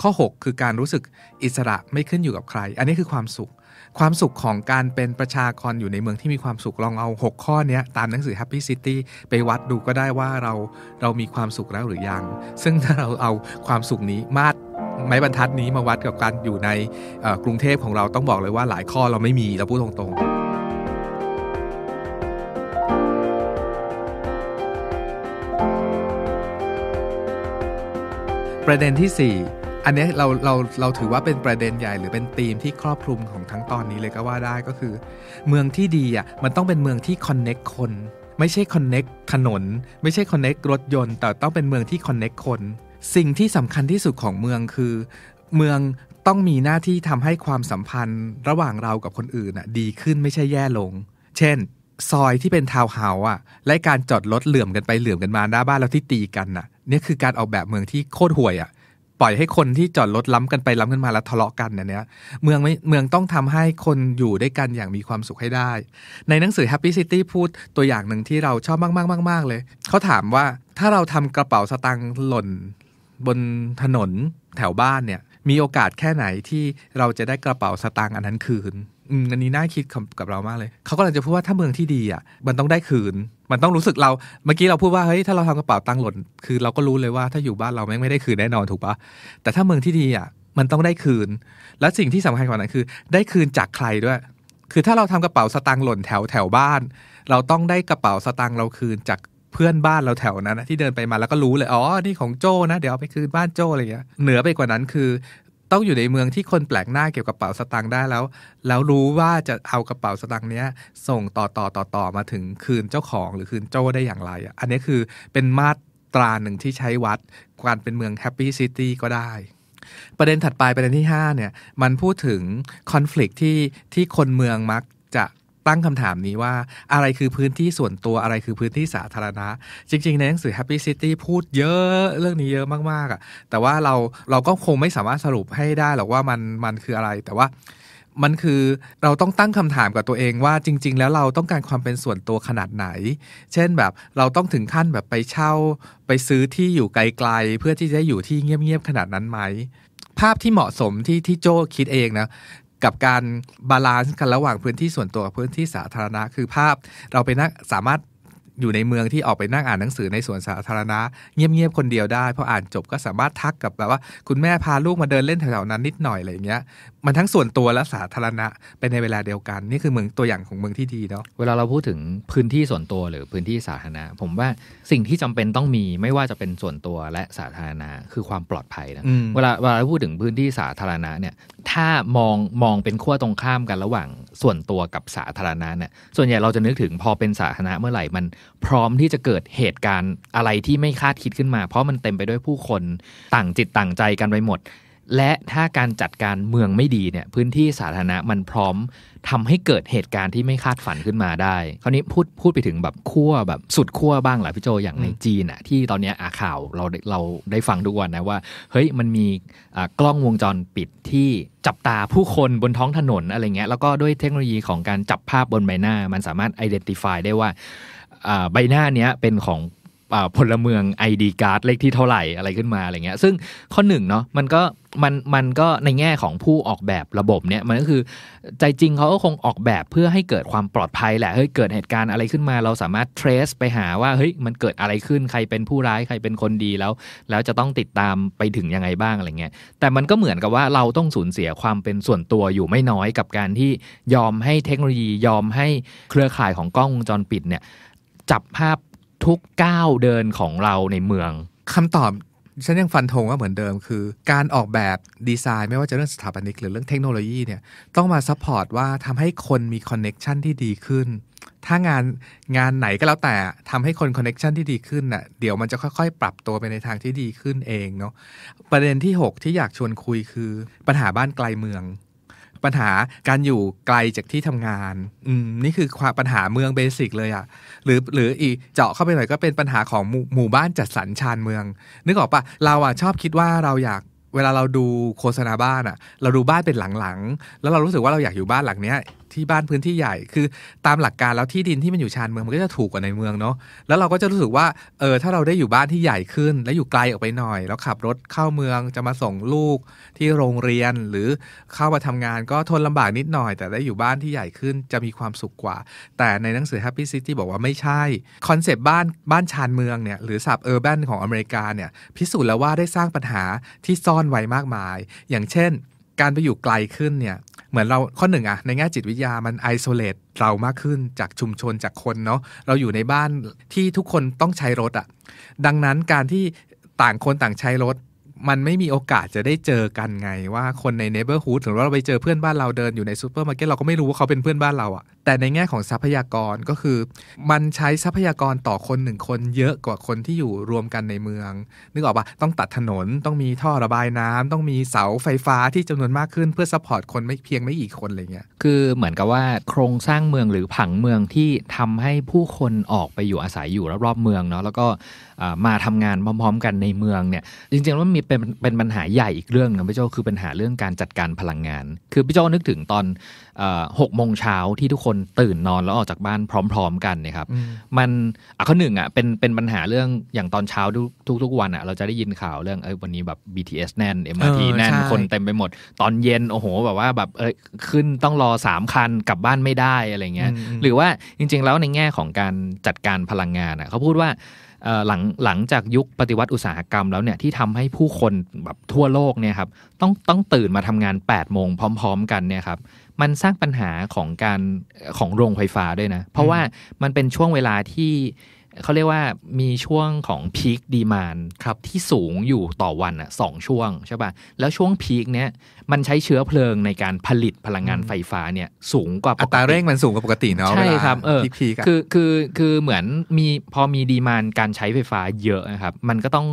[SPEAKER 2] ข้อ 6 คือการรู้สึกอิสระไม่ขึ้นอยู่กับใคร อันนี้คือความสุขความสุขของการเป็นประชากรอยู่ในเมืองที่มีความสุขลองเอา 6 ข้อนี้ตามหนังสือ Happy City ไปวัดดูก็ได้ว่าเราเรามีความสุขแล้วหรือยังซึ่งถ้าเราเอาความสุขนี้มาดไม้บรรทัดนี้มาวัดกับการอยู่ในกรุงเทพของเราต้องบอกเลยว่าหลายข้อเราไม่มีเราพูดตรงๆประเด็นที่ 4 อันนี้เราเราเราถือว่าเป็นประเด็นใหญ่หรือเป็นธีมที่ครอบคลุมของทั้งตอนนี้เลยก็ว่าได้ก็คือ เมืองที่ดีอ่ะมันต้องเป็นเมืองที่คอนเน็กคน ไม่ใช่คอนเน็กถนน ไม่ใช่คอนเน็กรถยนต์ แต่ต้องเป็นเมืองที่คอนเน็กคน สิ่งที่สำคัญที่สุดของเมืองคือ เมืองต้องมีหน้าที่ทำให้ความสัมพันธ์ระหว่างเรากับคนอื่นอ่ะดีขึ้นไม่ใช่แย่ลง เช่นซอยที่เป็นทาวน์เฮาส์อ่ะ และการจอดรถเหลื่อมกันไปเหลื่อมกันมาหน้าบ้านแล้วที่ตีกันอ่ะนี่คือการออกแบบเมืองที่โคตรห่วยอ่ะปล่อยให้คนที่จอดรถล้ำกันไปล้ำกันมาแล้วทะเลาะกันเนี่ยเมืองไม่เมืองต้องทำให้คนอยู่ด้วยกันอย่างมีความสุขให้ได้ ในหนังสือ Happy City พูดตัวอย่างหนึ่งที่เราชอบมากๆมากๆเลย เขาถามว่าถ้าเราทำกระเป๋าสตางค์หล่น บนถนนแถวบ้านเนี่ยมีโอกาสแค่ไหนที่เราจะได้กระเป๋าสตางค์อันนั้นคืนอืมอันนี้น่าคิดกับเรามากเลย เขากำลังจะพูดว่าถ้าเมืองที่ดีอ่ะมันต้องได้คืน มันต้องรู้สึกเรา เมื่อกี้เราพูดว่าเฮ้ยถ้าเราทำกระเป๋าตังค์หล่น คือเราก็รู้เลยว่าถ้าอยู่บ้านเราแม่งไม่ได้คืนแน่นอนถูกปะ แต่ถ้าเมืองที่ดีอ่ะมันต้องได้คืน และสิ่งที่สำคัญกว่านั้นคือ ได้คืนจากใครด้วย คือถ้าเราทำกระเป๋าสตางค์หล่นแถวแถวบ้าน เราต้องได้กระเป๋าสตางค์เราคืนจากเพื่อนบ้านเราแถวนั้นนะที่เดินไปมาแล้วก็รู้เลยอ๋อนี่ของโจ้นะเดี๋ยวเอาไปคืนบ้านโจ้อะไรเงี้ยเหนือไปกว่านั้นคือต้องอยู่ในเมืองที่คนแปลกหน้าเก็บกระเป๋าสตางค์ได้แล้ว แล้วรู้ว่าจะเอากระเป๋าสตางค์เนี้ยส่งต่อต่อต่อต่อมาถึงคืนเจ้าของหรือคืนโจ้ได้อย่างไรอ่ะ อันนี้คือเป็นมาตราหนึ่งที่ใช้วัดการเป็นเมืองแฮปปี้ซิตี้ก็ได้ ประเด็นถัดไปประเด็นที่5เนี่ยมันพูดถึงคอน FLICT ที่ที่คนเมืองมักจะตั้งคำถามนี้ว่าอะไรคือพื้นที่ส่วนตัวอะไรคือพื้นที่สาธารณะ จริงๆในหนังสือ Happy City พูดเยอะเรื่องนี้เยอะมากๆ อ่ะ แต่ว่าเราเราก็คงไม่สามารถสรุปให้ได้หรอกว่ามันมันคืออะไรแต่ว่า มันคือเราต้องตั้งคำถามกับตัวเองว่าจริง ๆ แล้วเราต้องการความเป็นส่วนตัวขนาดไหน เช่นแบบเราต้องถึงขั้นแบบไปเช่า ไปซื้อที่อยู่ไกลๆเพื่อที่จะอยู่ที่เงียบๆขนาดนั้นไหมภาพที่เหมาะสมที่ที่โจคิดเองนะกับการบาลานซ์กันระหว่างพื้นที่ส่วนตัว กับพื้นที่สาธารณะคือภาพเราไปนั่งสามารถอยู่ในเมืองที่ออกไปนั่งอ่านหนังสือในสวนสาธารณะ เงียบๆคนเดียวได้พออ่านจบก็สามารถทักกับแบบว่าคุณแม่พาลูกมาเดินเล่นแถวๆนั้น นิดหน่อยอะไรเงี้ยมันทั้ง
[SPEAKER 1] ส่วนตัวและสาธารณะ เป็นในเวลาเดียวกัน นี่คือเมืองตัวอย่างของเมืองที่ดีเนาะเวลาเราพูดถึงพื้นที่ส่วนตัวหรือพื้นที่สาธารณะ ผมว่าสิ่งที่จำเป็นต้องมีไม่ว่าจะเป็นส่วนตัวและสาธารณะคือความปลอดภัยนะเวลาเวลาพูดถึงพื้นที่สาธารณะเนี่ยถ้ามองมองเป็นขั้วตรงข้ามกันระหว่างส่วนตัวกับสาธารณะเนี่ยส่วนใหญ่เราจะนึกถึงพอเป็นสาธารณะเมื่อไหร่มันพร้อมที่จะเกิดเหตุการณ์อะไรที่ไม่คาดคิดขึ้นมา เพราะมันเต็มไปด้วยผู้คนต่างจิตต่างใจกันไปหมด และถ้าการจัดการเมืองไม่ดีเนี่ย พื้นที่สาธารณะมันพร้อมทำให้เกิดเหตุการณ์ที่ไม่คาดฝันขึ้นมาได้คราวนี้พูดพูดไปถึงแบบขั้วแบบสุดขั้วบ้างแหละพี่โจอย่างในจีนอะที่ตอนนี้อาข่าวเราเราได้ฟังทุกวันนะว่าเฮ้ยมันมีกล้องวงจรปิดที่จับตาผู้คนบนท้องถนนอะไรเงี้ยแล้วก็ด้วยเทคโนโลยีของการจับภาพบนใบหน้า มันสามารถไดีนติฟายได้ว่าใบหน้าเนี้ยเป็นของพลเมือง ID การ์ดเลขที่เท่าไหร่อะไรขึ้นมาอะไรเงี้ย ซึ่งข้อหนึ่งเนาะมันก็มันมันก็ในแง่ของผู้ออกแบบระบบเนี่ยมันก็คือใจจริงเขาก็คงออกแบบเพื่อให้เกิดความปลอดภัยแหละ เฮ้ยเกิดเหตุการณ์อะไรขึ้นมา เราสามารถ trace ไปหาว่าเฮ้ยมันเกิดอะไรขึ้นใครเป็นผู้ร้ายใครเป็นคนดีแล้ว แล้วจะต้องติดตามไปถึงยังไงบ้างอะไรเงี้ย แต่มันก็เหมือนกับว่าเราต้องสูญเสียความเป็นส่วนตัวอยู่ไม่น้อยกับการที่ยอมให้เทคโนโลยียอมให้เครือข่ายของกล้องวงจรปิดเนี่ยจับภาพทุกก้าวเดินของเราในเมือง คำตอบ
[SPEAKER 2] ฉันยังฟันธงว่าเหมือนเดิมคือการออกแบบดีไซน์ ไม่ว่าจะเรื่องสถาปนิกหรือเรื่องเทคโนโลยีเนี่ยต้องมาซัพพอร์ตว่าทำให้คนมีคอนเน็กชันที่ดีขึ้น ถ้างานงานไหนก็แล้วแต่ทำให้คนคอนเน็กชันที่ดีขึ้นน่ะเดี๋ยวมันจะค่อยๆ ปรับตัวไปในทางที่ดีขึ้นเองเนาะประเด็นที่ 6 ที่อยากชวนคุยคือ ปัญหาบ้านไกลเมืองปัญหาการอยู่ไกลจากที่ทำงาน อืม นี่คือความปัญหาเมืองเบสิกเลยอะ่ะ หรือหรืออีกเจาะเข้าไปหน่อยก็เป็นปัญหาของหมู่บ้านจัดสรรชานเมือง นึกออกปะเราอะ่ะชอบคิดว่าเราอยากเวลาเราดูโฆษณาบ้านอะ่ะเราดูบ้านเป็นหลังๆ แล้วเรารู้สึกว่าเราอยากอยู่บ้านหลังเนี้ยที่บ้านพื้นที่ใหญ่ คือตามหลักการ แล้วที่ดินที่มันอยู่ชานเมืองมันก็จะถูกกว่าในเมืองเนาะแล้วเราก็จะรู้สึกว่าเออถ้าเราได้อยู่บ้านที่ใหญ่ขึ้น และอยู่ไกลออกไปหน่อย แล้วขับรถเข้าเมืองจะมาส่งลูกที่โรงเรียนหรือเข้ามาทำงานก็ทนลำบากนิดหน่อย แต่ได้อยู่บ้านที่ใหญ่ขึ้นจะมีความสุขกว่า แต่ในหนังสือ Happy City บอกว่าไม่ใช่คอนเซปต์บ้านบ้านชานเมืองเนี่ยหรือสับเออร์แบนของอเมริกาเนี่ยพิสูจน์แล้วว่าได้สร้างปัญหาที่ซ่อนไว้มากมาย อย่างเช่นการไปอยู่ไกลขึ้นเนี่ยเหมือนเราข้อหนึ่งอะในแง่จิตวิทยามันไอโซเลตเรามากขึ้นจากชุมชนจากคนเนาะเราอยู่ในบ้านที่ทุกคนต้องใช้รถอะดังนั้นการที่ต่างคนต่างใช้รถมันไม่มีโอกาสจะได้เจอกันไงว่าคนในเนเบอร์ฮูดหรือว่าเราไปเจอเพื่อนบ้านเราเดินอยู่ในซูเปอร์มาร์เก็ตเราก็ไม่รู้ว่าเขาเป็นเพื่อนบ้านเราอะแต่ในแง่ของทรัพยากรก็คือ มันใช้ทรัพยากรต่อคนหนึ่งคน เยอะกว่าคนที่อยู่รวมกันในเมือง นึกออกปะต้องตัดถนนต้องมีท่อระบายน้ำต้องมีเสาไฟฟ้าที่จำนวนมากขึ้นเพื่อซัพพอร์ตคนไม่เพียงไม่กี่คนอะไรเงี้ย
[SPEAKER 1] คือเหมือนกับว่าโครงสร้างเมืองหรือผังเมืองที่ทำให้ผู้คนออกไปอยู่อาศัยอยู่รอบๆเมืองเนาะแล้วก็มาทำงานพร้อมๆ กันในเมืองเนี่ยจริงๆแล้วมันมีเป็นเป็นปัญหาใหญ่อีกเรื่องนะพี่โจคือปัญหาเรื่องการจัดการพลังงาน คือพี่โจนึกถึงตอนหกโมงเช้าที่ทุกคนตื่นนอนแล้วออกจากบ้านพร้อม ๆกันนะครับ มันอันข้อหนึ่งอ่ะเป็นเป็นปัญหาเรื่องอย่างตอนเช้าทุกๆวันอ่ะเราจะได้ยินข่าวเรื่องเอ้ยวันนี้แบบ BTS แน่น MRT แน่นคนเต็มไปหมด ตอนเย็นโอ้โห แบบว่าแบบเอ้ยขึ้นต้องรอสามคันกลับบ้านไม่ได้อะไรเงี้ยหรือว่าจริงๆแล้วในแง่ของการจัดการพลังงานอ่ะเขาพูดว่าหลังหลังจากยุคปฏิวัติอุตสาหกรรมแล้วเนี่ยที่ทำให้ผู้คนแบบทั่วโลกเนี่ยครับต้องต้องตื่นมาทำงาน8ปดโมงพร้อมๆกันเนี่ยครับ มันสร้างปัญหาของการของโรงไฟฟ้าด้วยนะ เพราะว่ามันเป็นช่วงเวลาที่เขาเรียกว่ามีช่วงของพีคดีมานครับที่สูงอยู่ต่อวันอ่ะสองช่วงใช่ป่ะ แล้วช่วงพีคเนี้ยมันใช้เชื้อเพลิงในการผลิตพลังงานไฟฟ้าเนี่ย สูงกว่าอัตราเร่งมันสูงกว่าปกติเนาะใช่ครับเออคือคือคือเหมือนมีพอมีดีมานการใช้ไฟฟ้าเยอะนะครับ มันก็ต้อง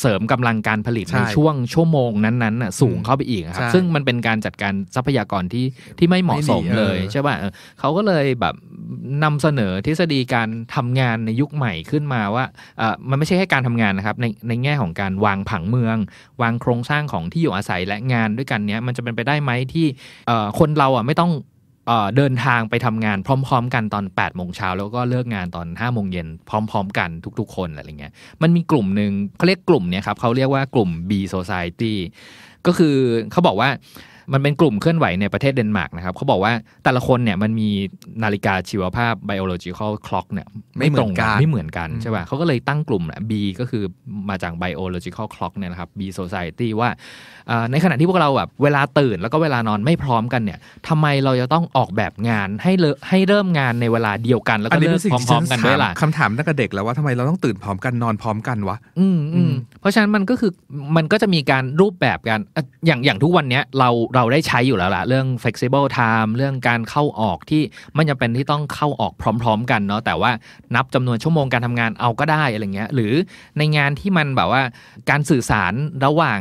[SPEAKER 1] เสริมกำลังการผลิตใในช่วงชั่วโมงนั้นๆน่ะสูงเข้าไปอีกครับ ซึ่งมันเป็นการจัดการทรัพยากรที่ที่ไม่เหมาะสมเลยใช่ป่ะเขาก็เลยแบบนำเสนอทฤษฎีการทำงานในยุคใหม่ขึ้นมาว่าเออมันไม่ใช่แค่การทำงานนะครับในในแง่ของการวางผังเมือง วางโครงสร้างของที่อยู่อาศัยและงานด้วยกันเนี้ยมันจะเป็นไปได้ไหมที่คนเราอ่ะไม่ต้องเดินทางไปทำงานพร้อมๆกันตอน8ปดโมงเช้าแล้วก็เลิกงานตอน5้าโมงเย็นพร้อมๆกันทุกๆคนอะไรเงี้ยมันมีกลุ่มหนึ่งเขาเรียกกลุ่มเนี่ยครับเขาเรียกว่ากลุ่ม B Society ก็คือเขาบอกว่ามันเป็นกลุ่มเคลื่อนไหวในประเทศเดนมาร์กนะครับเขาบอกว่าแต่ละคนเนี่ยมันมีนาฬิกาชีวภาพ biological clock เนี่ย ไม่ตรงกันไม่เหมือนกันใช่ป่ะเขาก็เลยตั้งกลุ่มนะ B ก็คือมาจาก biological clock เนี่ยนะครับ B society ว่าในขณะที่พวกเราแบบ เวลาตื่นแล้วก็เวลานอนไม่พร้อมกันเนี่ยทำไมเราจะต้องออกแบบงานให้เลให้เริ่มงานในเวลาเดียวกัน แล้วก็เริ่มพร้อมๆ กันด้วยล่ะคำถามตั้งแต่เด็กแล้วว่าทำไมเราต้องตื่นพร้อมกันนอนพร้อมกันวะอืมอืมเพราะฉะนั้นมันก็คือมันก็จะมีการรูปแบบกัน อย่างอย่างทุกวันเนี้ยเราเราได้ใช้อยู่แล้วละเรื่อง flexible time เรื่องการเข้าออกที่ไม่จำเป็นที่ต้องเข้าออกพร้อม ๆ กันเนาะ แต่ว่านับจำนวนชั่วโมงการทำงานเอาก็ได้อะไรเงี้ย หรือในงานที่มันแบบว่าการสื่อสารระหว่าง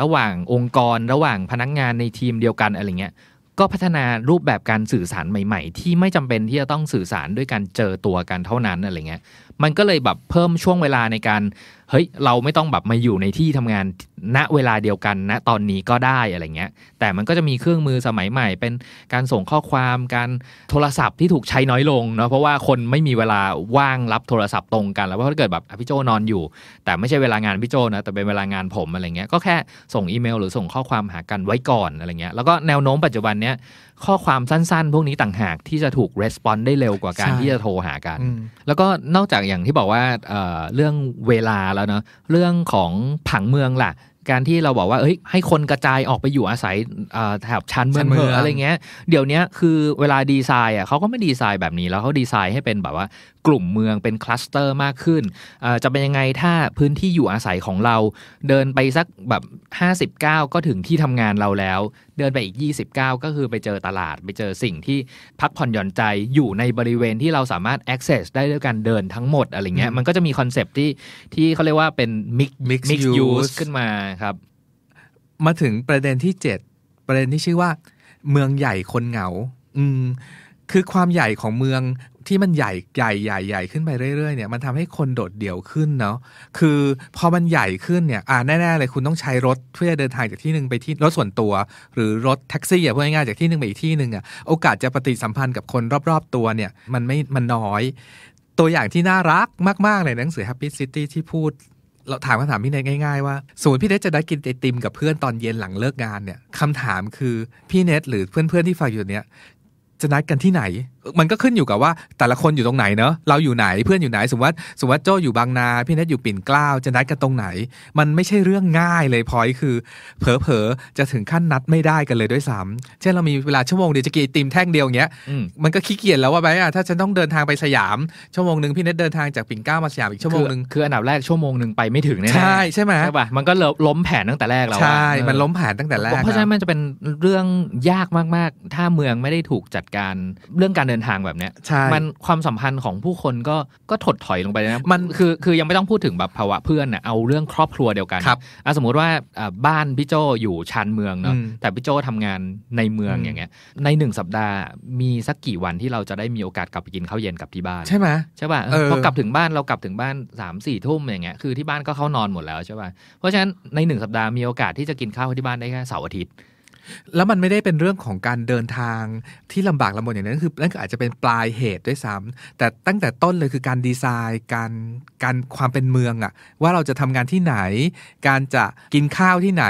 [SPEAKER 1] ระหว่างองค์กรระหว่างพนักงงานในทีมเดียวกันอะไรเงี้ยก็พัฒนารูปแบบการสื่อสารใหม่ๆ ที่ไม่จำเป็นที่จะต้องสื่อสารด้วยการเจอตัวกันเท่านั้นอะไรเงี้ยมันก็เลยแบบเพิ่มช่วงเวลาในการเฮ้ยเราไม่ต้องแบบมาอยู่ในที่ทำงานณเวลาเดียวกันณตอนนี้ก็ได้อะไรเงี้ยแต่มันก็จะมีเครื่องมือสมัยใหม่เป็นการส่งข้อความการโทรศัพท์ที่ถูกใช้น้อยลงเนาะเพราะว่าคนไม่มีเวลาว่างรับโทรศัพท์ตรงกัน แล้วเพราะถ้าเกิดแบบพี่โจนอนอยู่ แต่ไม่ใช่เวลางานพี่โจนะแต่เป็นเวลางานผมอะไรเงี้ยก็แค่ส่งอีเมล หรือส่งข้อความหากันไว้ก่อนอะไรเงี้ยแล้วก็แนวโน้มปัจจุบันเนี้ยข้อความสั้นๆพวกนี้ต่างหากที่จะถูกรีสปอนได้เร็วกว่าการที่จะโทรหากัน แล้วก็นอกจากอย่างที่บอกว่าเเรื่องเวลาแล้วเนาะเรื่องของผังเมืองล่ะ การที่เราบอกว่าเอ้ยให้คนกระจายออกไปอยู่อาศัยแถบชั้นเมืองเมืองอะไรเงี้ยเดี๋ยวนี้คือเวลาดีไซน์อ่ะเขาก็ไม่ดีไซน์แบบนี้แล้วเขาดีไซน์ให้เป็นแบบว่ากลุ่มเมืองเป็นคลัสเตอร์ มากขึ้น จะเป็นยังไงถ้าพื้นที่อยู่อาศัยของเรา เดินไปสักแบบ 59 ก็ถึงที่ทำงานเราแล้ว เดินไปอีก 29 ก็คือไปเจอตลาด ไปเจอสิ่งที่พักผ่อนหย่อนใจอยู่ในบริเวณที่เราสามารถ access ได้ด้วยการเดินทั้งหมด อะไรเงี้ยมันก็จะมีคอนเซปที่ที่เขาเรียกว่าเป็น mix mix use ขึ้นมาครับ มาถึงประเด็นที่ 7 ประเด็นที่ชื่อว่า
[SPEAKER 2] เมืองใหญ่คนเหงา อืมคือความใหญ่ของเมืองที่มันใหญ่ใหญ่ใหญ่ใหญ่ขึ้นไปเรื่อยๆเนี่ยมันทำให้คนโดดเดี่ยวขึ้นเนาะคือพอมันใหญ่ขึ้นเนี่ยอ่าแน่ ๆ เลยคุณต้องใช้รถเพื่อเดินทางจากที่หนึ่งไปที่รถส่วนตัว หรือรถแท็กซี่อ่าพูดง่าย ๆจากที่หนึ่งไปอีกที่หนึ่งอ่ะโอกาสจะปฏิสัมพันธ์กับคนรอบๆตัวเนี่ยมันไม่มันน้อย ตัวอย่างที่น่ารักมากๆเลยหนังสือ Happy City ที่พูดเราถามคำถามพี่เนตง่าย ๆว่าสมมติพี่เนทจะได้กินไอติมกับเพื่อนตอนเย็นหลังเลิกงานเนี่ยคำถามคือพี่เนทหรือเพื่อนๆที่ฟังอยู่เนี่ยจะนัดกันที่ไหน มันก็ขึ้นอยู่กับว่าแต่ละคนอยู่ตรงไหนเนาะเราอยู่ไหนเพื่อนอยู่ไหนสมมติว่าสมมติว่าโจอยู่บางนาพี่นัทอยู่ปิ่นเกล้าจะนัดกันตรงไหน มันไม่ใช่เรื่องง่ายเลยพอยคือเผลอๆจะถึงขั้นนัดไม่ได้กันเลยด้วยซ้ำเช่นเรา มีเวลาชั่วโมงเดียวจะกินติมแท่งเดียวเงี้ยมันก็ขี้เกียจแล้วว่าไปอ่ะถ้าฉันต้องเดินทางไปสยามชั่วโมงหนึ่งพี่นัทเดินทางจากปิ่นเกล้ามาสยาม อีกชั่วโมงหนึ่งคืออันดับแรกชั่วโมงหนึ่งไปไม่ถึงแน่ใช่ใช่ไหมใช่ป
[SPEAKER 1] ่ะมันก็ล้มแผนตั้งแต่แรกแล้วใช่มันล้มแผนตั้งแต่แรกเพราะฉะนั้นมันจะเป็นเรื่องยากมากๆ ถ้าเมืองไม่ได้ถูกจัดการเรื่องการเดินทางแบบเนี้ยมันความสัมพันธ์ของผู้คนก็ก็ถดถอยลงไปนะมันคือคือยังไม่ต้องพูดถึงแบบภาวะเพื่อนนะเอาเรื่องครอบครัวเดียวกันครับสมมุติว่าบ้านพี่โจอยู่ชานเมืองเนาะแต่พี่โจทำงานในเมืองอย่างเงี้ยในหนึ่งสัปดาห์มีสักกี่วันที่เราจะได้มีโอกาสกลับไปกินข้าวเย็นกับที่บ้าน ใช่ไหมใช่ป่ะ พอกลับถึงบ้านเรากลับถึงบ้าน3ามสี่ทุ่มอย่างเงี้ยคือที่บ้านก็เข้านอนหมดแล้วใช่ป่ะเพราะฉะนั้นในหนึ่งสัปดาห์มีโอกาสที่จะกินข้าวที่บ้านได้แค่เสาร์อาทิตย์
[SPEAKER 2] แล้วมันไม่ได้เป็นเรื่องของการเดินทางที่ลำบากลำบนอย่างนั้นคือนั่นก็อาจจะเป็นปลายเหตุด้วยซ้ำ แต่ตั้งแต่ต้นเลยคือการดีไซน์ การการความเป็นเมืองอะว่าเราจะทำงานที่ไหน การจะกินข้าวที่ไหน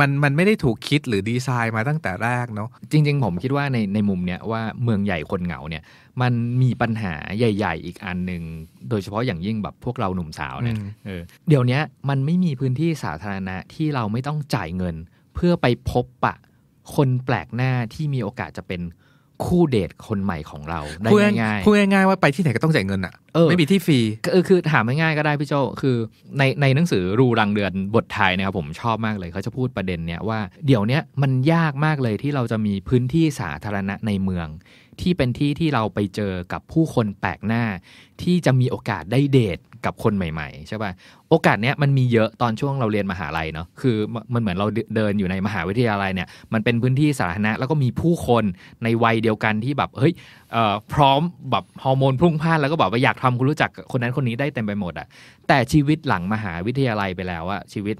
[SPEAKER 2] มันมันไม่ได้ถูกคิดหรือดีไซน์มาตั้งแต่แรกเนาะจ
[SPEAKER 1] ริง ๆ ผมคิดว่าในในมุมเนี้ยว่าเมืองใหญ่คนเหงาเนี่ยมันมีปัญหาใหญ่ ๆ อีกอันหนึ่งโดยเฉพาะอย่างยิ่งแบบพวกเราหนุ่มสาวเนี่ยเออเดี๋ยวนี้มันไม่มีพื้นที่สาธารณะที่เราไม่ต้องจ่ายเงินเพื่อไปพบปะคนแปลกหน้าที่มีโอกาสจะเป็นคู่เดทคนใหม่ของเรา ได้ง่ายๆพูดง่ายๆว่าไปที่ไหนก็ต้องจ่ายเงินอ่ะ ไม่มีที่ฟรีก็อคือถามง่ายๆก็ได้พี่เจ้าคือในในหนังสือรูรังเดือนบทไทยนะครับผมชอบมากเลย เขาจะพูดประเด็นเนี้ยว่า เดี๋ยวนี้มันยากมากเลยที่เราจะมีพื้นที่สาธารณะในเมืองที่เป็นที่ที่เราไปเจอกับผู้คนแปลกหน้า ที่จะมีโอกาสได้เดท กับคนใหม่ ๆใช่ป่ะ โอกาสเนี้ยมันมีเยอะตอนช่วงเราเรียนมหาลัยเนาะ คือมันเหมือนเราเดินอยู่ในมหาวิทยาลัยเนี่ยมันเป็นพื้นที่สาธารณะ แล้วก็มีผู้คนในวัยเดียวกันที่แบบเฮ้ยพร้อมแบบฮอร์โมนพุ่งพ่านแล้วก็บอกว่าอยากทำคุณรู้จักคนนั้นคนนี้ได้เต็มไปหมดอะแต่ชีวิตหลังมหาวิทยาลัยไปแล้วอะชีวิต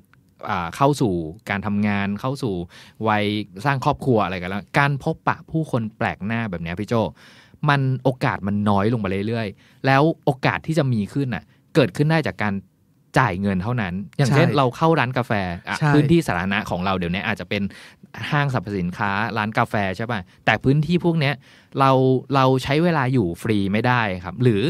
[SPEAKER 1] เข้าสู่การทำงานเข้าสู่วัยสร้างครอบครัวอะไรกันแล้วการพบปะผู้คนแปลกหน้าแบบนี้พี่โจมันโอกาสมันน้อยลงไปเรื่อยๆแล้วโอกาสที่จะมีขึ้นน่ะเกิดขึ้นได้จากการจ่ายเงินเท่านั้น อย่างเช่นเราเข้าร้านกาแฟพื้นที่สาธารณะของเราเดี๋ยวนี้อาจจะเป็นห้างสรรพสินค้าร้านกาแฟใช่ป่ะแต่พื้นที่พวกเนี้ยเราเราใช้เวลาอยู่ฟรีไม่ได้ครับ หรือ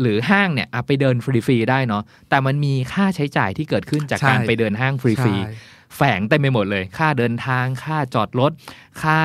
[SPEAKER 1] หรือห้างเนี่ยไปเดินฟรีๆได้เนาะแต่มันมีค่าใช้จ่ายที่เกิดขึ้นจากการไปเดินห้างฟรีๆแฝงเต็ไมไปหมดเลย ค่าเดินทางค่าจอดรถ ค่า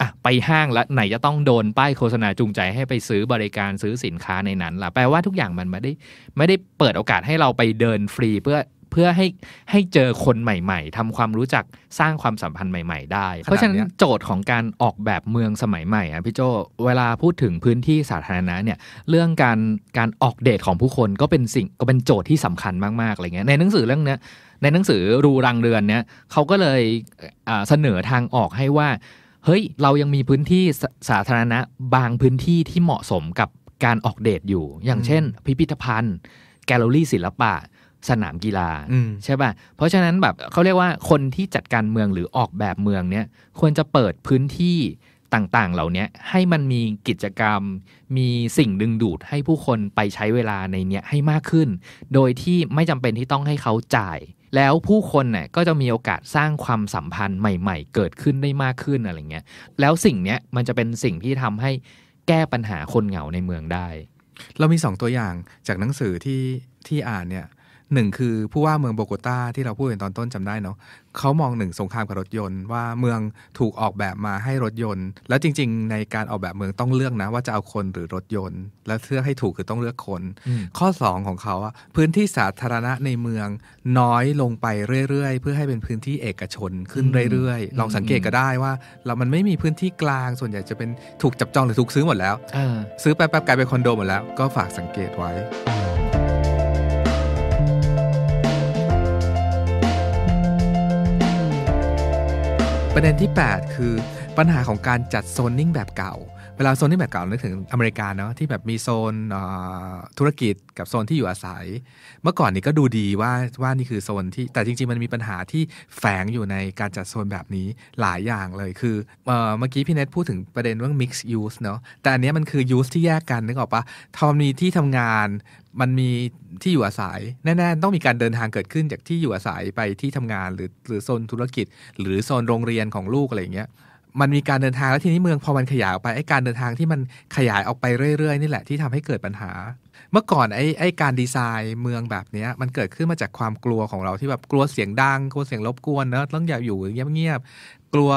[SPEAKER 1] อะไปห้างแล้ว ไหนจะต้องโดนป้ายโฆษณาจูงใจให้ไปซื้อบริการซื้อสินค้าในนั้นล่ะแปลว่าทุกอย่างมันไม่ได้ไม่ได้เปิดโอกาสให้เราไปเดินฟรีเพื่อเพื่อให้ให้เจอคนใหม่ ๆ ทำความรู้จักสร้างความสัมพันธ์ใหม่ ๆ ได้ เพราะฉะนั้นโจทย์ของการออกแบบเมืองสมัยใหม่อ่ะพี่โจเวลาพูดถึงพื้นที่สาธารณะเนี่ยเรื่องการการออกเดทของผู้คนก็เป็นสิ่งก็เป็นโจทย์ที่สำคัญมากๆอะไรเงี้ยในหนังสือเรื่องเนี้ยในหนังสือรูรังเรือนเนี่ยเขาก็เลยเสนอทางออกให้ว่าเฮ้ยเรายังมีพื้นที่สาธารณะ บางพื้นที่ที่เหมาะสมกับการออกเดทอยู่ อย่างเช่นพิพิธภัณฑ์ แกลเลอรี่ศิลปะสนามกีฬาใช่ป่ะ เพราะฉะนั้นแบบเขาเรียกว่าคนที่จัดการเมืองหรือออกแบบเมืองเนี้ยควรจะเปิดพื้นที่ต่าง ๆ เหล่านี้ให้มันมีกิจกรรมมีสิ่งดึงดูดให้ผู้คนไปใช้เวลาในเนี้ยให้มากขึ้น โดยที่ไม่จำเป็นที่ต้องให้เขาจ่าย แล้วผู้คนเนี่ยก็จะมีโอกาสสร้างความสัมพันธ์ใหม่ๆ เกิดขึ้นได้มากขึ้นอะไรเงี้ยแล้วสิ่งเนี้ยมันจะเป็นสิ่งที่ทำให้แก้ปัญหาคนเหงาในเมืองได้ เรามีสอง
[SPEAKER 2] ตัวอย่างจากหนังสือที่ที่อ่านเนี่ยหนึ่งคือผู้ว่าเมืองโบโกตาที่เราพูดกันตอนต้นจำได้เนาะเขามองหนึ่งสงครามกับรถยนต์ว่าเมืองถูกออกแบบมาให้รถยนต์ แล้วจริง ๆ ในการออกแบบเมืองต้องเลือกนะ ว่าจะเอาคนหรือรถยนต์ แล้วเลือกให้ถูกคือต้องเลือกคน ข้อ 2 ของเขาอะพื้นที่สาธารณะในเมืองน้อยลงไปเรื่อย ๆ เพื่อให้เป็นพื้นที่เอกชนขึ้นเรื่อยๆลองสังเกตก็ได้ว่าเรามันไม่มีพื้นที่กลางส่วนใหญ่จะเป็นถูกจับจองหรือถูกซื้อหมดแล้วซื้อไปแป๊บกลายเป็นคอนโดหมดแล้ว ก็ฝากสังเกตไว้ประเด็นที่ 8 คือปัญหาของการจัดโซนนิ่งแบบเก่า เวลาโซนนิ่งแบบเก่านึกถึงอเมริกาเนาะที่แบบมีโซนธุรกิจกับโซนที่อยู่อาศัยเมื่อก่อนนี้ก็ดูดีว่าว่านี่คือโซนที่แต่จริงๆมันมีปัญหาที่แฝงอยู่ในการจัดโซนแบบนี้หลายอย่างเลยคือเมื่อกี้พี่เน็ตพูดถึงประเด็นเรื่อง mix use เนาะแต่อันนี้มันคือ use ที่แยกกันนึกออกปะทอมมีที่ทำงานมันมีที่อยู่อาศัยแน่ๆต้องมีการเดินทางเกิดขึ้นจากที่อยู่อาศัยไปที่ทำงานหรือหรือโซนธุรกิจหรือโซนโรงเรียนของลูกอะไรอย่างเงี้ยมันมีการเดินทาง แล้วทีนี้เมืองพอมันขยายออกไปไอ้การเดินทางที่มันขยายออกไปเรื่อยๆนี่แหละที่ทำให้เกิดปัญหา เมื่อก่อนไอ้ไอ้การดีไซน์เมืองแบบนี้มันเกิดขึ้นมาจากความกลัวของเราที่แบบกลัวเสียงดังกลัวเสียงรบกวนเนอะต้องอย่าอยู่เงียบๆกลัว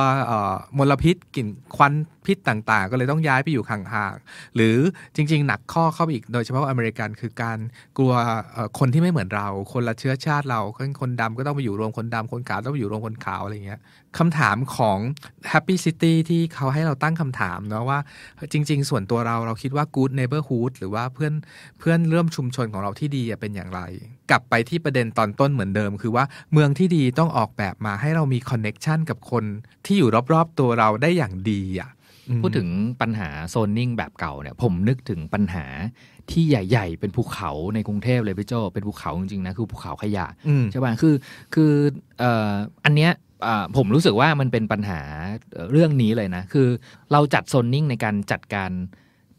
[SPEAKER 2] มลพิษกลิ่นควันพิษต่างๆ ก็เลยต้องย้ายไปอยู่ห่างๆ หรือจริงๆ หนักข้อเข้าไปอีก โดยเฉพาะอเมริกัน คือการกลัวคนที่ไม่เหมือนเรา คนละเชื้อชาติเรา คนดำก็ต้องไปอยู่รวมคนดำคนขาวต้องไปอยู่รวมคนขาว อะไรเงี้ยคำถามของ Happy City ที่เขาให้เราตั้งคำถามเนาะว่าจริงๆ ส่วนตัวเราเราคิดว่า Good Neighborhood หรือว่าเพื่อนเพื่อนเริ่มชุมชนของเราที่ดีเป็นอย่างไร กลับไปที่ประเด็นตอนต้นเหมือนเดิม คือว่าเมืองที่ดีต้องออกแบบมาให้เรามีคอนเน็กชันกับคนที่อยู่รอบๆ ตัวเราได้อย่างดีอ
[SPEAKER 1] ะพูดถึงปัญหาโซนนิ่งแบบเก่าเนี่ย ผมนึกถึงปัญหาที่ใหญ่ ๆ เป็นภูเขาในกรุงเทพเลยพี่โจเป็นภูเขาจริงๆนะคือภูเขาขยะใช่ป่ะคือคืออันเนี้ยผมรู้สึกว่ามันเป็นปัญหาเรื่องนี้เลยนะคือเราจัดโซนนิ่งในการจัดการ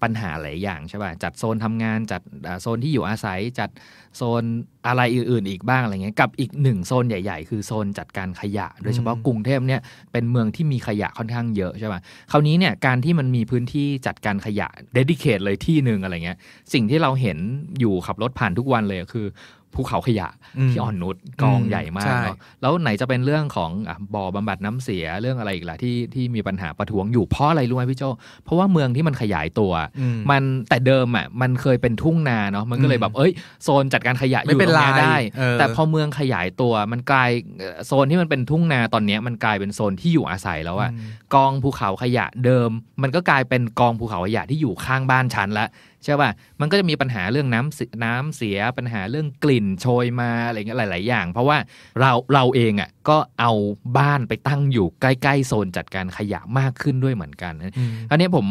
[SPEAKER 1] ปัญหาหลายอย่างใช่ป่ะจัดโซนทำงานจัดโซนที่อยู่อาศัย จัดโซนอะไรอื่นๆอีกบ้างอะไรเงี้ย กับอีกหนึ่งโซนใหญ่ ๆ คือโซนจัดการขยะ โดยเฉพาะกรุงเทพเนี่ย เป็นเมืองที่มีขยะค่อนข้างเยอะใช่ป่ะ คราวนี้เนี่ย การที่มันมีพื้นที่จัดการขยะเดดิเคทเลยที่หนึ่งอะไรเงี้ย สิ่งที่เราเห็นอยู่ขับรถผ่านทุกวันเลยคือภูเขาขยะที่อ่อนนุชกองใหญ่มากเนาะ แล้วไหนจะเป็นเรื่องของบ่อบำบัดน้ำเสียเรื่องอะไรอีกล่ะที่ที่มีปัญหาประท้วงอยู่เพราะอะไรรู้ไหมพี่โจเพราะว่าเมืองที่มันขยายตัวมันแต่เดิมอ่ะมันเคยเป็นทุ่งนาเนาะ มันก็เลยแบบเอ้ยโซนจัดการขยะอยู่ตรงลายได้ แต่พอเมืองขยายตัวมันกลายโซนที่มันเป็นทุ่งนาตอนนี้มันกลายเป็นโซนที่อยู่อาศัยแล้วอะกองภูเขาขยะเดิม มันก็กลายเป็นกองภูเขาขยะที่อยู่ข้างบ้านฉันละใช่ป่ะ มันก็จะมีปัญหาเรื่องน้ำน้ำเสีย ปัญหาเรื่องกลิ่น โชยมาอะไรเงี้ยหลายๆ อย่าง เพราะว่าเราเราเองอ่ะก็เอาบ้านไปตั้งอยู่ใกล้ๆ โซนจัดการขยะมากขึ้นด้วยเหมือนกัน อันนี้ผม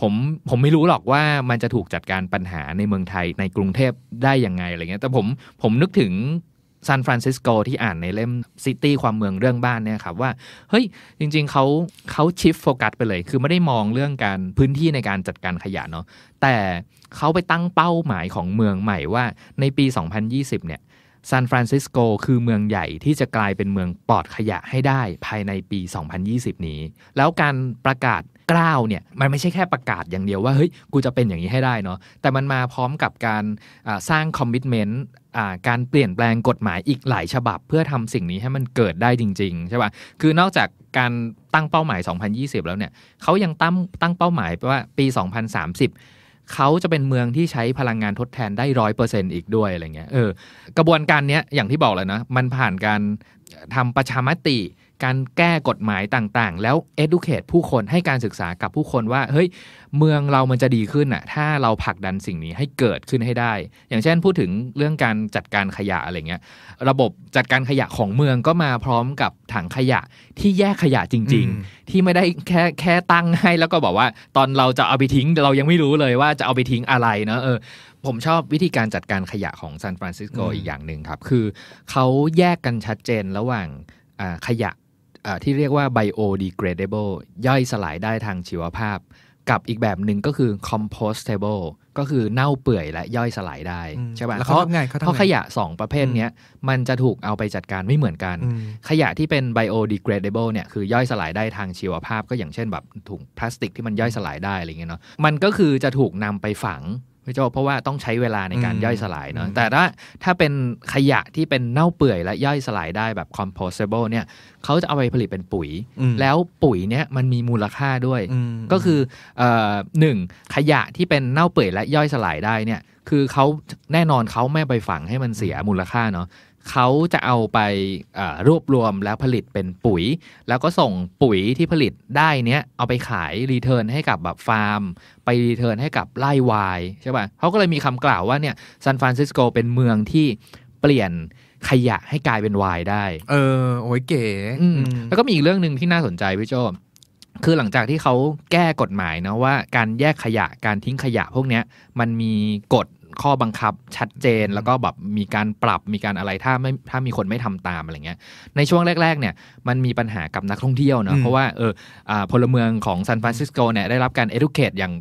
[SPEAKER 1] ผมผมไม่รู้หรอกว่ามันจะถูกจัดการปัญหาในเมืองไทยในกรุงเทพได้ยังไงอะไรเงี้ยแต่ผมผมนึกถึงซานฟรานซิสโกที่อ่านในเล่มซิตี้ความเมืองเรื่องบ้านเนี่ยครับว่า เฮ้ย จริงๆเขาเขาชิฟโฟกัสไปเลย คือไม่ได้มองเรื่องการพื้นที่ในการจัดการขยะเนาะแต่เขาไปตั้งเป้าหมายของเมืองใหม่ว่า ในปี 2020 เนี่ยซานฟรานซิสโกคือเมืองใหญ่ที่จะกลายเป็นเมืองปลอดขยะให้ได้ภายในปี 2020 นี้ แล้วการประกาศกล้าวเนี่ยมันไม่ใช่แค่ประกาศอย่างเดียวว่าเฮ้ยกูจะเป็นอย่างนี้ให้ได้เนาะแต่มันมาพร้อมกับการสร้างคอมมิชเมนต์การเปลี่ยนแปลงกฎหมายอีกหลายฉบับเพื่อทำสิ่งนี้ให้มันเกิดได้จริง ๆ ใช่ป่ะ คือนอกจากการตั้งเป้าหมาย 2020 แล้วเนี่ยเขายังตั้งตั้งเป้าหมายว่าปี 2030 เขาจะเป็นเมืองที่ใช้พลังงานทดแทนได้ร้อยเปอร์เซ็นอีกด้วยอะไรเงี้ย เออกระบวนการเนี้ย อย่างที่บอกเลยนะ มันผ่านการทำประชามติการแก้กฎหมายต่างๆ แล้ว educate ผู้คนให้การศึกษากับผู้คนว่า เฮ้ย เมืองเรามันจะดีขึ้นอ่ะถ้าเราผลักดันสิ่งนี้ให้เกิดขึ้นให้ได้ อย่างเช่นพูดถึงเรื่องการจัดการขยะอะไรเงี้ยระบบจัดการขยะของเมืองก็มาพร้อมกับถังขยะที่แยกขยะจริง ๆ ที่ไม่ได้แค่แค่ตั้งให้ แล้วก็บอกว่า ตอนเราจะเอาไปทิ้ง เรายังไม่รู้เลยว่าจะเอาไปทิ้งอะไรเนะเออผมชอบวิธีการจัดการขยะของซานฟรานซิสโกอีกอย่างหนึ่งครับคือเขาแยกกันชัดเจนระหว่างขยะที่เรียกว่า biodegradable ย่อยสลายได้ทางชีวภาพ กับอีกแบบหนึ่งก็คือ compostable ก็คือเน่าเปื่อยและย่อยสลายได้ใช่ป่ะเพราะเพราะขยะ 2 ประเภทนี้มันจะถูกเอาไปจัดการไม่เหมือนกัน ขยะที่เป็น biodegradable เนี่ยคือย่อยสลายได้ทางชีวภาพ ก็อย่างเช่น แบบถุงพลาสติกที่มันย่อยสลายได้อะไรเงี้ยเนาะมันก็คือจะถูกนำไปฝังพี่โจเพราะว่าต้องใช้เวลาในการย่อยสลายเนาะแต่ถ้าถ้าเป็นขยะที่เป็นเน่าเปื่อยและย่อยสลายได้แบบ compostable เนี่ยเขาจะเอาไปผลิตเป็นปุ๋ยแล้วปุ๋ยเนี่ยมันมีมูลค่าด้วย ก็คือหนึ่งขยะที่เป็นเน่าเปื่อยและย่อยสลายได้เนี่ยคือเขาแน่นอนเขาไม่ไปฝังให้มันเสียมูลค่าเนาะเขาจะเอาไปรวบรวมแล้วผลิตเป็นปุ๋ย แล้วก็ส่งปุ๋ยที่ผลิตได้เนี้ย เอาไปขายรีเทิร์นให้กับแบบฟาร์ม ไปรีเทิร์นให้กับไร่วายใช่ป่ะเขาก็เลยมีคำกล่าวว่าเนี่ยซานฟรานซิสโกเป็นเมืองที่เปลี่ยนขยะให้กลายเป็นวายได้ เออโอ้ยเก๋แล้วก็มีอีกเรื่องหนึ่งที่น่าสนใจพี่โจคือหลังจากที่เขาแก้กฎหมายนะว่าการแยกขยะการทิ้งขยะพวกนี้มันมีกฎข้อบังคับชัดเจนแล้วก็แบบ มีการปรับมีการอะไรถ้าไม่ถ้ามีคนไม่ทำตามอะไรเงี้ยในช่วงแรกๆเนี่ยมันมีปัญหากับนักท่องเที่ยวเนาะเพราะว่าเออพลเมืองของซานฟรานซิสโกเนี่ยได้รับการเอดูเค e อย่าง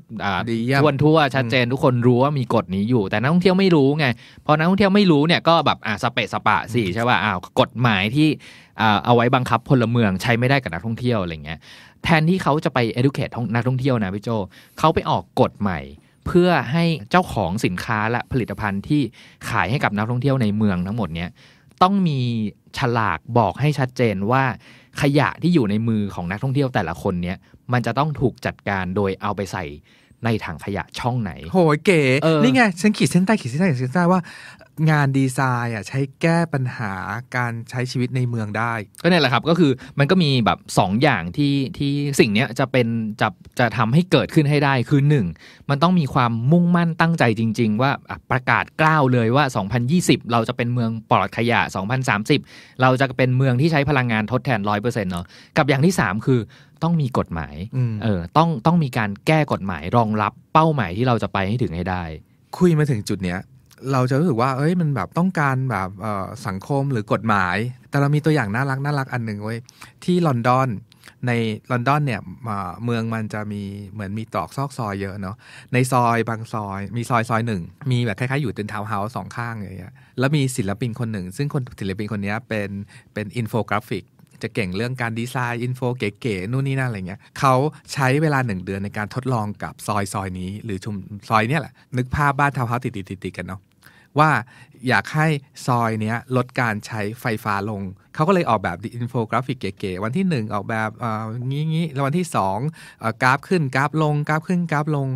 [SPEAKER 1] ทั่วทั่ว ชัดเจนทุกคนรู้ว่ามีกฎนี้อยู่แต่นักท่องเที่ยวไม่รู้ไงพอนักท่องเที่ยวไม่รู้เนี่ยก็แบบอ่าสเปะสปะสิใช่ป่ะอ้าวกฎหมายที่เอาไว้บังคับพลเมืองใช้ไม่ได้กับนักท่องเที่ยวอะไรเงี้ยแทนที่เขาจะไปเอดูเค e นักท่องเที่ยวนะพี่โจ เขาไปออกกฎใหม่เพื่อให้เจ้าของสินค้าและผลิตภัณฑ์ที่ขายให้กับนักท่องเที่ยวในเมืองทั้งหมดเนี้ยต้องมีฉลากบอกให้ชัดเจนว่าขยะที่อยู่ในมือของนักท่องเที่ยวแต่ละคนเนี้ยมันจะต้องถูกจัดการโดยเอาไปใส่ในถังขยะช่องไหน
[SPEAKER 2] โหยเก๋นี่ไงฉันขีดเส้นใต้ขีดเส้นใต้ขีดเส้นใต้ว่างานดีไซน์อ่ะ ใช้แก้ปัญหาการใช้ชีวิตในเมื
[SPEAKER 1] องได้ ก็เนี่ยแหละครับก็คือมันก็มีแบบ 2ออย่างที่ที่สิ่งเนี้ยจะเป็นจะจะทำให้เกิดขึ้นให้ได้ คือ1มันต้องมีความมุ่งมั่นตั้งใจจริง ๆ ว่าประกาศกล้าวเลยว่า 2020 เราจะเป็นเมืองปลอดขยะ 2030 เราจะเป็นเมืองที่ใช้พลังงานทดแทน 100%เนาะกับอย่างที่3คือต้องมีกฎหมายเออต้องต้องมีการแก้กฎหมายรองรับเป้าหมายที่เราจะไปให้ถึงให้ได้ คุยมาถึงจุดเนี้
[SPEAKER 2] ยเราจะรู้สึกว่าเอ้ยมันแบบต้องการแบบสังคมหรือกฎหมาย แต่เรามีตัวอย่างน่ารักน่ารักอันหนึ่งเว้ยที่ลอนดอนในลอนดอนเนี่ยเมืองมันจะมีเหมือนมีตรอกซอกซอยเยอะเนาะในซอยบางซอยมีซอย ซอยหนึ่งมีแบบคล้ายๆอยู่เป็นทาวน์เฮาส์สองข้างอย่างเงี้ยแล้วมีศิลปินคนหนึ่ง ซึ่งคนศิลปินคนนี้เป็นเป็นอินโฟกราฟิก จะเก่งเรื่องการดีไซน์ อินโฟเก๋ๆนู่นนี่นั่นอะไรเงี้ยเขาใช้เวลาหนึ่งเดือนในการทดลองกับซอยซอยนี้หรือชุมซอยเนี่ยแหละนึกภาพบ้านทาวน์เฮาส์ติดๆกันเนาะว่าอยากให้ซอยเนี้ย ลดการใช้ไฟฟ้าลง เขาก็เลยออกแบบอินโฟกราฟิกเก๋ๆวันที่ 1 ออกแบบงี้งี้แล้ววันที่2 กราฟขึ้นกราฟลง กราฟขึ้นกราฟลง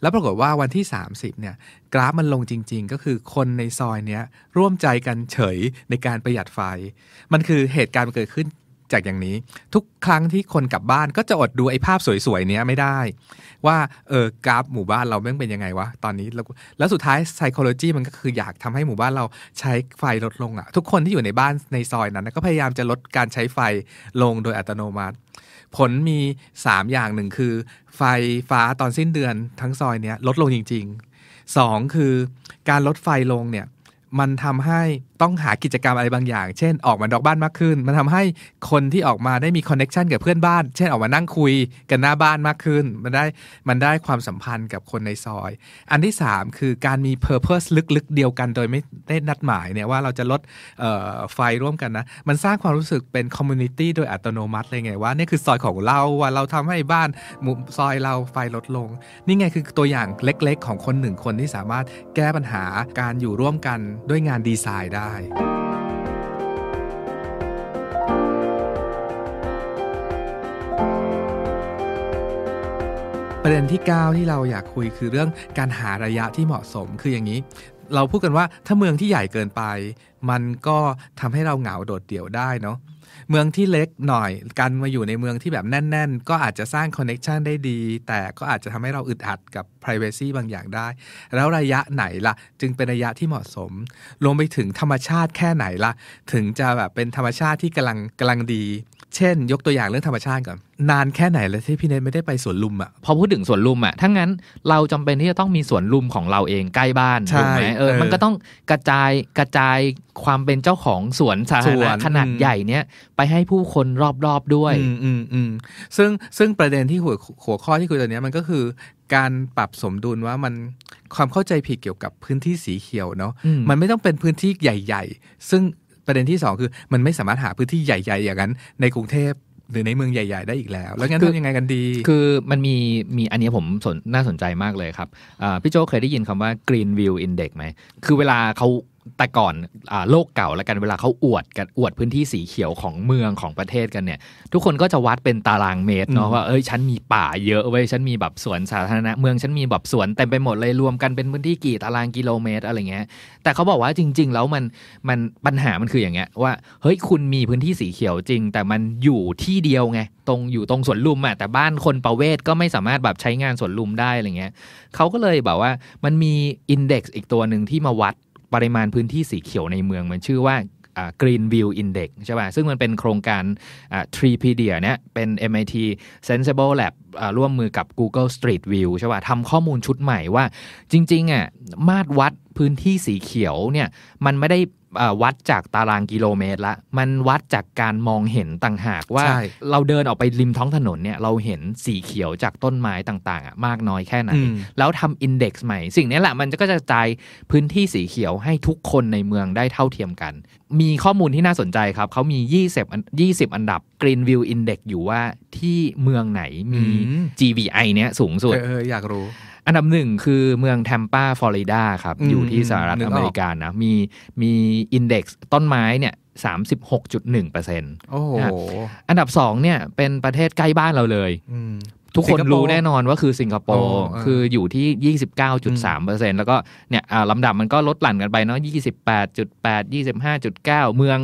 [SPEAKER 2] แล้วปรากฏว่าวันที่ 30 เนี่ยกราฟมันลงจริง ๆ ก็คือคนในซอยเนี้ย ร่วมใจกันเฉยในการประหยัดไฟ มันคือเหตุการณ์เกิดขึ้นจากอย่างนี้ทุกครั้งที่คนกลับบ้านก็จะอดดูไอ้ภาพสวยๆเนี้ยไม่ได้ ว่าเออกราฟหมู่บ้านเราแม่งเป็นยังไงวะตอนนี้แล้วแล้วสุดท้ายไซโคโลจีมันก็คืออยากทำให้หมู่บ้านเราใช้ไฟลดลงอะ่ะทุกคนที่อยู่ในบ้านในซอยนั้นก็พยายามจะลดการใช้ไฟลงโดยอัตโนมัติ ผลมี 3 อย่างหนึ่งคือ ไฟฟ้าตอนสิ้นเดือนทั้งซอยเนี้ยลดลงจริง ๆ 2 คือการลดไฟลงเนี่ยมันทำให้ต้องหากิจกรรมอะไรบางอย่าง เช่นออกมานอกบ้านมากขึ้น มันทำให้คนที่ออกมาได้มีคอนเน็กชันกับเพื่อนบ้าน เช่นออกมานั่งคุยกันหน้าบ้านมากขึ้น มันได้มันได้ความสัมพันธ์กับคนในซอย อันที่ 3 คือการมีเพอร์เพสลึกๆ เดียวกัน โดยไม่ได้นัดหมายเนี่ยว่าเราจะลดไฟร่วมกันนะ มันสร้างความรู้สึกเป็นคอมมูนิตี้โดยอัตโนมัติเลยไงว่านี่คือซอยของเราว่าเราทำให้บ้านมุมซอยเราไฟลดลง นี่ไงคือตัวอย่างเล็ก ๆ ของคนหนึ่งคนที่สามารถแก้ปัญหาการอยู่ร่วมกันด้วยงานดีไซน์ได้ได้ประเด็นที่ 9 ที่เราอยากคุยคือเรื่องการหาระยะที่เหมาะสมคืออย่างนี้เราพูดกันว่าถ้าเมืองที่ใหญ่เกินไป มันก็ทำให้เราเหงาโดดเดี่ยวได้เนาะเมืองที่เล็กหน่อยการมาอยู่ในเมืองที่แบบแน่น ๆ ก็อาจจะสร้างคอนเน็ชันได้ดี แต่ก็อาจจะทำให้เราอึดอัดกับ p r i เวซีบางอย่างได้ แล้วระยะไหนละ่ะ จึงเป็นระยะที่เหมาะสมรวมไปถึงธรรมชาติแค่ไหนละ่ะถึงจะแบบเป็นธรรมชาติที่กำลังกำลังดีเช่นยกตัวอย่างเรื่องธรรมชาติก่อนนานแค่ไหนแล้วที่พี่เนทไม่ได้ไปสวนลุม
[SPEAKER 1] อ่ะพอพูดถึงสวนลุมอ่ะทั้งนั้นเราจำเป็นที่จะต้องมีสวนลุมของเราเองใกล้บ้านถูกไหมเออมันก็ต้องกระจายกระจายความเป็นเจ้าของสวนสาธารณะขนาดใหญ่เนี้ยไปให้ผู้คนรอบๆด้วยอืมอืมอืมซึ่งซึ่งประเด็นที่หัวหัวข้
[SPEAKER 2] อที่คุยตอนนี้มันก็คือการปรับสมดุลว่ามันความเข้าใจผิดเกี่ยวกับพื้นที่สีเขียวเนาะมันไม่ต้องเป็นพื้นที่ใหญ่ๆซึ่งประเด็นที่สองคือมันไม่สามารถหาพื้นท
[SPEAKER 1] ี่ใหญ่ ๆ อย่างนั้นในกรุงเทพ หรือในเมืองใหญ่ ๆ ได้อีกแล้ว แล้วงั้นทำยังไงกันดี คือมันมีมีอันนี้ผมสนน่าสนใจมากเลยครับ พี่โจเคยได้ยินคำว่า Green View Index ไหม คือเวลาเขาแต่ก่อนอโลกเก่าและกันเวลาเขาอวดกันอวดพื้นที่สีเขียวของเมืองของประเทศกันเนี่ย ทุกคนก็จะวัดเป็นตารางเมตรเนาะว่าเอ้ยฉันมีป่าเยอะเว้ยฉันมีแบบสวนสาธารณะเมืองฉันมีแบบสวนเต็มไปหมดเลยรวมกันเป็นพื้นที่กี่ตารางกิโลเมตรอะไรเงี้ย แต่เขาบอกว่าจริงๆ แล้วมันมันปัญหามันคืออย่างเงี้ยว่าเฮ้ยคุณมีพื้นที่สีเขียวจริงแต่มันอยู่ที่เดียวไงตรงอยู่ตรงสวนลุมอะแต่บ้านคนประเวทก็ไม่สามารถแบบใช้งานสวนลุมได้อะไรเงี้ยเขาก็เลยแบบว่ามันมีอินเด็กซ์อีกตัวหนึ่งที่มาวัดปริมาณพื้นที่สีเขียวในเมืองมันชื่อว่า Greenview Index ใช่ป่ะซึ่งมันเป็นโครงการ t r e p e d i a เนี่ยเป็น MIT Sensible Lab ร่วมมือกับ Google Street View ใช่ป่ะทำข้อมูลชุดใหม่ว่า จริงๆอ่ะมาตรวัดพื้นที่สีเขียวเนี่ยมันไม่ได้วัดจากตารางกิโลเมตรละ มันวัดจากการมองเห็นต่างหากว่าเราเดินออกไปริมท้องถนนเนี่ยเราเห็นสีเขียวจากต้นไม้ต่างๆ อ่ะมากน้อยแค่ไหน แล้วทำอินเด็กซ์ใหม่ สิ่งนี้แหละมันก็จะจ่ะจายพื้นที่สีเขียวให้ทุกคนในเมืองได้เท่าเทียมกัน มีข้อมูลที่น่าสนใจครับเขามี 20 20อันดับ Green View Index อยู่ว่าที่เมืองไหนมี GVI เนี้ยสูงสุดเอออยากรู้ อันดับหนึ่งคือเมืองแทมปาฟลอริดาครับ อยู่ที่สหรัฐอเมริกานะมีมีอินเด็กซ์ต้นไม้เนี่ยสามสิบหกจุดหนึ่งเปอร์เซ็นต์โอ้โหอันดับสองเนี่ยเป็นประเทศใกล้บ้านเราเลยทุกคนรู้แน่นอนว่าคือสิงคโปร์คืออยู่ที่ 29.3%แล้วก็เนี่ยลำดับมันก็ลดหลั่นกันไปเนาะ28.8 25.9 เมือง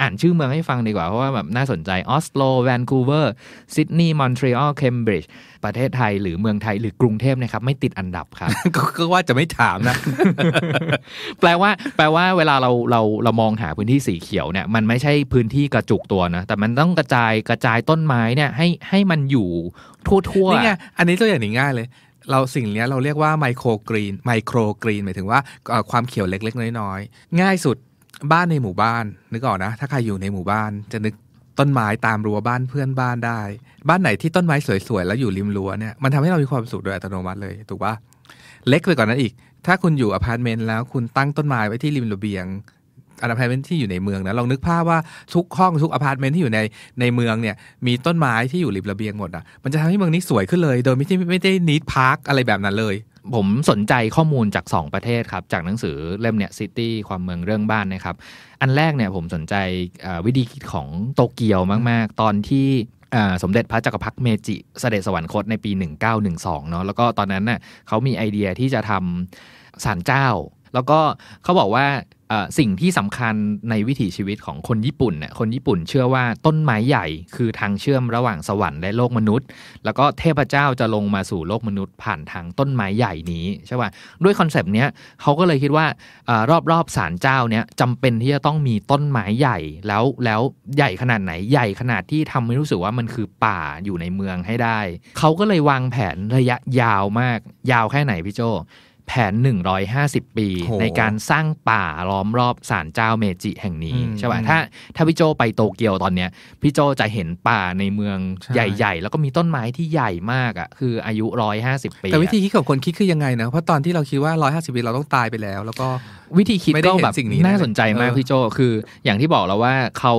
[SPEAKER 1] อ่านชื่อเมืองให้ฟังดีกว่าเพราะว่าแบบน่าสนใจออสโลแวนคูเวอร์ซิดนีย์มอนทรีออลเคมบริดจ์ประเทศไทย หรือเมืองไทยหรือกรุงเทพนะครับ ไม่ติดอันดับครับ ก็ว่าจะไม่ถามนะ แปลว่าแปลว่า เวลาเราเราเรามองหาพื้นที่สีเขียวเนี่ย มันไม่ใช่พื้นที่กระจุกตัวนะ แต่มันต้องกระจายกระจายต้นไม้เนี่ย ให้ให้มันอยู่ทั่วๆนี่ไง
[SPEAKER 2] อันนี้ตัวอย่างง่ายเลย เราสิ่งนี้เราเรียกว่าไมโครกรีน ไมโครกรีนหมายถึงว่าความเขียวเล็ก ๆ น้อย ๆ ง่ายสุดบ้านในหมู่บ้านนึกออกนะ ถ้าใครอยู่ในหมู่บ้านจะนึกต้นไม้ตามรั้วบ้านเพื่อนบ้านได้ บ้านไหนที่ต้นไม้สวยๆแล้วอยู่ริมรั้วเนี่ยมันทำให้เรามีความสุขโดยอัตโนมัติเลย ถูกปะเล็กไปก่อนนั้นอีกถ้าคุณอยู่อพาร์ตเมนต์แล้วคุณตั้งต้นไม้ไว้ที่ริมระเบียงอพาร์ตเมนต์ที่อยู่ในเมืองนะลองนึกภาพว่า ทุกห้องทุกอพาร์ตเมนต์ที่อยู่ในในเมืองเนี่ยมีต้นไม้ที่อยู่ริมระเบียงหมดอ่ะมันจะทำให้เมืองนี้สวยขึ้นเลย
[SPEAKER 1] โดยไม่ได้ไม่ได้นิดพาร์คอะไรแบบนั้นเลยผมสนใจข้อมูลจาก 2 ประเทศครับ จากหนังสือเล่มเนี่ยซิตี้ความเมืองเรื่องบ้านนะครับ อันแรกเนี่ยผมสนใจวิธีคิดของโตเกียวมากๆ ตอนที่สมเด็จพระจักรพรรดิเมจิสเสด็จสวรรคตในปี 1912เนาะแล้วก็ตอนนั้นน่ะเขามีไอเดียที่จะทำศาลเจ้าแล้วก็เขาบอกว่าสิ่งที่สำคัญในวิถีชีวิตของคนญี่ปุ่นเนี่ยคนญี่ปุ่นเชื่อว่าต้นไม้ใหญ่คือทางเชื่อมระหว่างสวรรค์และโลกมนุษย์ แล้วก็เทพเจ้าจะลงมาสู่ โลกมนุษย์ผ่านทางต้นไม้ใหญ่นี้ใช่ป่ะด้วยคอนเซปต์เนี้ยเขาก็เลยคิดว่ารอบรอบศาลเจ้าเนี้ยจำเป็นที่จะต้องมีต้นไม้ใหญ่แล้วแล้วใหญ่ขนาดไหนใหญ่ขนาดที่ทำให้รู้สึกว่ามันคือป่าอยู่ในเมืองให้ได้เขาก็เลยวางแผนระยะยาวมาก ยาวแค่ไหนพี่โจแผน 150 ปีในการสร้างป่าล้อมรอบศาลเจ้าเมจิแห่งนี้ใช่ป่ะถ้าถ้าพี่โจไปโตเกียวตอนเนี้ย พี่โจจะเห็นป่าในเมืองใหญ่ๆ แล้วก็มีต้นไม้ที่ใหญ่มากอ่ะคืออายุ 150 ปี แต่วิธีคิดของคนคิดคือยังไงนะเพราะตอนที่เราคิดว่า 150 ปีเราต้องตายไปแล้ว แล้วก็วิธีคิดก็แบบน่าสนใจมากพี่โจคืออย่างที่บอกแล้วว่าเขา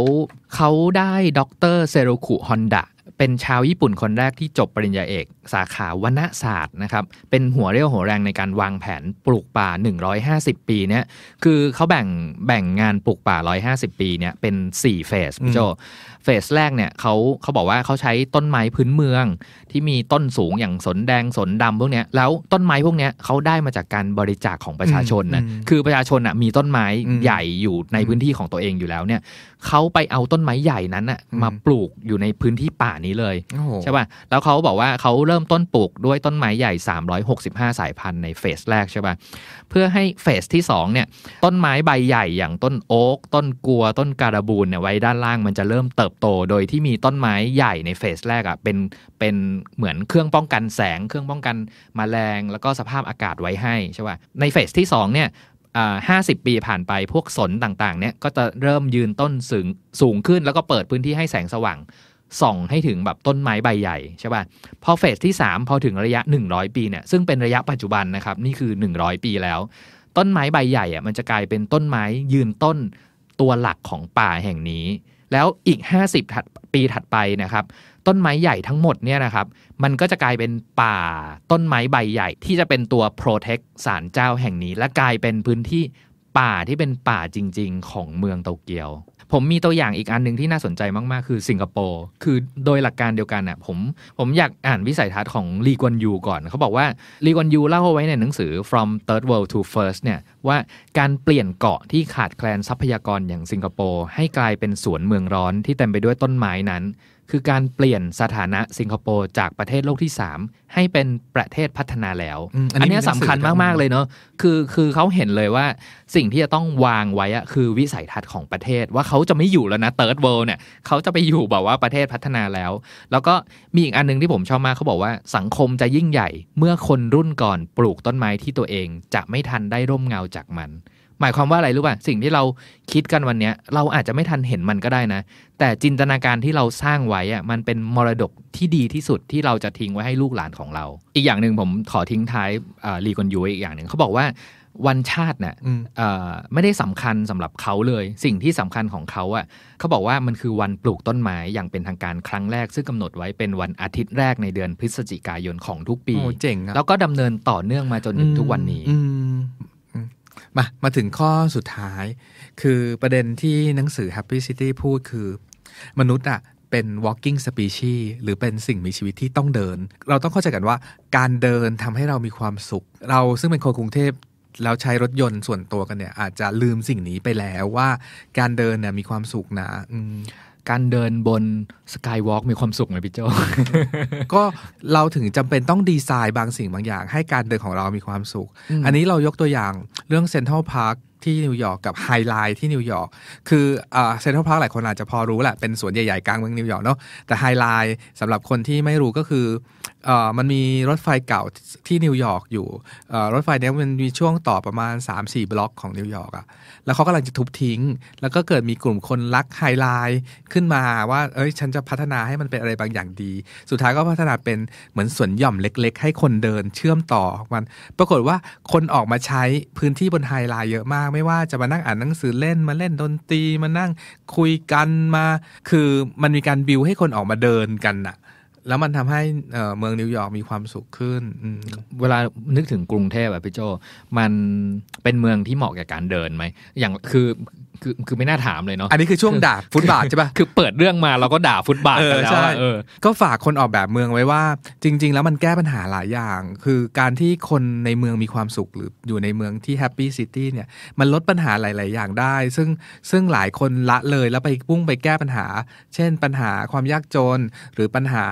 [SPEAKER 1] เขาได้ด็อกเตอร์เซโรคุฮอนดะเป็นชาวญี่ปุ่นคนแรกที่จบปริญญาเอกสาขาวณศาสตร์นะครับ เป็นหัวเรี่ยวหัวแรงในการวางแผนปลูกป่า 150 ปีเนี่ยคือเขาแบ่ง แบ่งงานปลูกป่า 150 ปีเนี่ยเป็น4เฟสพี่โจฟสแรกเนี่ยเขาเขาบอกว่าเขาใช้ต้นไม้พื้นเมือง ที่มีต้นสูงอย่างสนแดงสนดำพวกเนี้ยแล้วต้นไม้พวกเนี้ยเขาได้มาจากการบริจาคของประชาชนนะคือประชาชนอ่ะมีต้นไม้ใหญ่อยู่ในพื้นที่ของตัวเองอยู่แล้วเนี่ยเขาไปเอาต้นไม้ใหญ่นั้นอ่ะมาปลูกอยู่ในพื้นที่ป่านี้เลย ใช่ป่ะแล้วเขาบอกว่าเขาเริ่มต้นปลูกด้วยต้นไม้ใหญ่ 365 สายพันธุ์ในเฟสแรกใช่ป่ะเพื่อให้เฟสที่2เนี่ยต้นไม้ใบใหญ่อย่างต้นโอ๊กต้นกัวต้นการบูนเนี่ยไว้ด้านล่างมันจะเริ่มเติบโตโดยที่มีต้นไม้ใหญ่ในเฟสแรกอะ่ะเป็นเป็นเหมือนเครื่องป้องกันแสง เครื่องป้องกันมแมลง แล้วก็สภาพอากาศไว้ให้ใช่ป่ะในเฟสที่2เนี่ยห้าสิบปีผ่านไปพวกสนต่างๆเนี่ยก็จะเริ่มยืนต้นสูงสูงขึ้น แล้วก็เปิดพื้นที่ให้แสงสว่างส่องให้ถึงแบบต้นไม้ใบใหญ่ใช่ป่ะพอเฟสที่3 พอถึงระยะ 100 ปีเนี่ยซึ่งเป็นระยะปัจจุบันนะครับนี่คือ 100 ปีแล้ว ต้นไม้ใบใหญ่อะมันจะกลายเป็นต้นไม้ยืนต้นตัวหลักของป่าแห่งนี้แล้วอีก 50ถัดปีถัดไปนะครับต้นไม้ใหญ่ทั้งหมดเนี่ยนะครับมันก็จะกลายเป็นป่าต้นไม้ใบใหญ่ ที่จะเป็นตัวโปรเทคสารเจ้าแห่งนี้ และกลายเป็นพื้นที่ป่าที่เป็นป่าจริง ๆ ของเมืองโตเกียวผมมีตัวอย่างอีกอันหนึ่งที่น่าสนใจมากๆ คือสิงคโปร์ คือโดยหลักการเดียวกันน่ะผมผมอยากอ่านวิสัยทัศน์ของลีกวนยูก่อน เขาบอกว่าลีกวนยูเล่าไว้ในหนังสือ from third world to first เนี่ยว่าการเปลี่ยนเกาะที่ขาดแคลนทรัพยากรอย่างสิงคโปร์ ให้กลายเป็นสวนเมืองร้อนที่เต็มไปด้วยต้นไม้นั้นคือการเปลี่ยนสถานะสิงคโปร์จากประเทศโลกที่ 3 ให้เป็นประเทศพัฒนาแล้วออันนี้สำคัญมากมากเลยเนาะคือคือเขาเห็นเลยว่าสิ่งที่จะต้องวางไว้คือวิสัยทัศน์ของประเทศ ว่าเขาจะไม่อยู่แล้วนะเติร์ดเวิลด์เนี่ยเขาจะไปอยู่แบบว่าประเทศพัฒนาแล้ว แล้วก็มีอีกอันนึงที่ผมชอบมากเขาบอกว่า สังคมจะยิ่งใหญ่เมื่อคนรุ่นก่อนปลูกต้นไม้ที่ตัวเองจะไม่ทันได้ร่มเงาจากมันหมายความว่าอะไรรู้ป่ะสิ่งที่เราคิดกันวันเนี้ยเราอาจจะไม่ทันเห็นมันก็ได้นะแต่จินตนาการที่เราสร้างไว้อะมันเป็นมรดกที่ดีที่สุดที่เราจะทิ้งไว้ให้ลูกหลานของเรา อีกอย่างหนึ่งผมขอทิ้งท้ายรีกอนยูอีกอย่างหนึ่งเขาบอกว่าวันชาติเนี่ยไม่ได้สำคัญสำหรับเขาเลย สิ่งที่สำคัญของเขาอ่ะเขาบอกว่ามันคือวันปลูกต้นไม้อย่างเป็นทางการครั้งแรกซึ่งกำหนดไว้เป็นวันอาทิตย์แรกในเดือนพฤศจิกายนของทุกปีโอ้เจ๋งแล้วก็ดำเนินต่อเนื่องมาจนถึงทุกวันนี้
[SPEAKER 2] มามาถึงข้อสุดท้าย คือประเด็นที่หนังสือ Happy City พูดคือ มนุษย์อะเป็น walking species หรือเป็นสิ่งมีชีวิตที่ต้องเดิน เราต้องเข้าใจกันว่าการเดินทำให้เรามีความสุข เราซึ่งเป็นคนกรุงเทพแล้วใช้รถยนต์ส่วนตัวกันเนี่ย อาจจะลืมสิ่งนี้ไปแล้วว่าการเดินเนี่ยมีความสุขนะการเดินบนสกายวอล์กมีความสุขไหมพี่โจก็เราถึงจำเป็นต้องดีไซน์บางสิ่งบางอย่าง ให้การเดินของเรามีความสุข อันนี้เรายกตัวอย่างเรื่องเซ็นทรัลพาร์คที่นิวยอร์กกับไฮไลท์ที่นิวยอร์ก คือเซ็นทรัลพาร์คหลายคนอาจจะพอรู้แหละ เป็นสวนใหญ่ๆกลางเมืองนิวยอร์กเนาะ แต่ไฮไลท์สำหรับคนที่ไม่รู้ก็คือมันมีรถไฟเก่าที่นิวยอร์กอยู่ รถไฟนี้มันมีช่วงต่อประมาณ 3-4 บล็อกของนิวยอร์กอ่ะแล้วเขากำลังจะทุบทิ้ง แล้วก็เกิดมีกลุ่มคนรักไฮไลท์ขึ้นมา ว่า เอ้ย ฉันจะพัฒนาให้มันเป็นอะไรบางอย่างดี สุดท้ายก็พัฒนาเป็นเหมือนสวนหย่อมเล็กๆให้คนเดินเชื่อมต่อมัน ปรากฏว่าคนออกมาใช้พื้นที่บนไฮไลท์เยอะมากไม่ว่าจะมานั่งอ่านหนังสือเล่นมาเล่นดนตรีมานั่งคุยกันมา คือมันมีการบิวให้คนออกมาเดินกันอะแล้วมันทำให้เมืองนิวยอร์กมีควา
[SPEAKER 1] มสุขขึ้น เวลานึกถึงกรุงเทพอะพี่โจ มันเป็นเมืองที่เหมาะแก่การเดินไหม อย่างคือคือคือไม่น่าถามเลยเนาะ อันนี้คือช่วงด่าฟุตบาทใช่ปะคือ
[SPEAKER 2] เปิดเรื่องมาเราก็ด่าฟุตบาทกันแล้วก็ฝากคนออกแบบเมืองไว้ว่า จริง ๆ แล้วมันแก้ปัญหาหลายอย่าง คือการที่คนในเมืองมีความสุขหรืออยู่ในเมืองที่แฮปปี้ซิตี้เนี่ยมันลดปัญหาหลาย ๆ อย่างได้ ซึ่งซึ่งหลายคนละเลยแล้วไปพุ่งไปแก้ปัญหา เช่นปัญหาความยากจน หรือปัญหา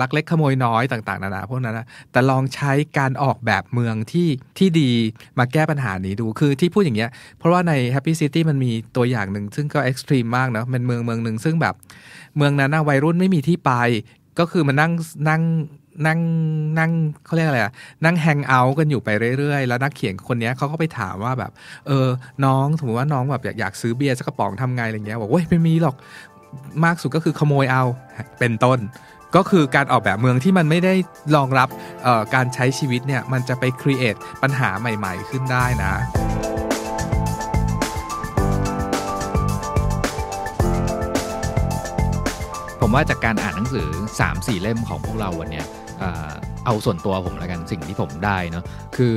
[SPEAKER 2] ลักเล็กขโมยน้อยต่างๆนานาพวกนั้นนะแต่ลองใช้การออกแบบเมืองที่ที่ดีมาแก้ปัญหานี้ดู คือที่พูดอย่างเงี้ยเพราะว่าในแฮปปี้ซิตี้มันมีีตัวอย่างหนึ่งซึ่งก็เอ็กซ์ตรีมมากเนาะเป็นเมืองเมืองหนึ่งซึ่งแบบเมืองนั้นวัยรุ่นไม่มีที่ไปก็คือมานั่งนั่งนั่งนั่งเขาเรียกอะไรอะนั่งแฮงเอาท์กันอยู่ไปเรื่อย ๆ แล้วนักเขียนคนนี้เขาก็ไปถามว่าแบบเออน้องสมมติว่าน้องแบบอยากอยากซื้อเบียร์สักกระป๋องทำไงอะไรเงี้ยบอกว่าไม่มีหรอกมากสุดก็คือขโมยเอา เป็นต้น ก็คือการออกแบบเมืองที่มันไม่ได้รองรับการใช้ชีวิตเนี่ยมันจะไปครีเอทปัญหาใหม่ๆขึ้นได้นะ
[SPEAKER 1] มว่าจากการอ่านหนังสือ 3-4 เล่มของพวกเราวันนี้เอาส่วนตัวผมแล้วกันสิ่งที่ผมได้เนาะคือ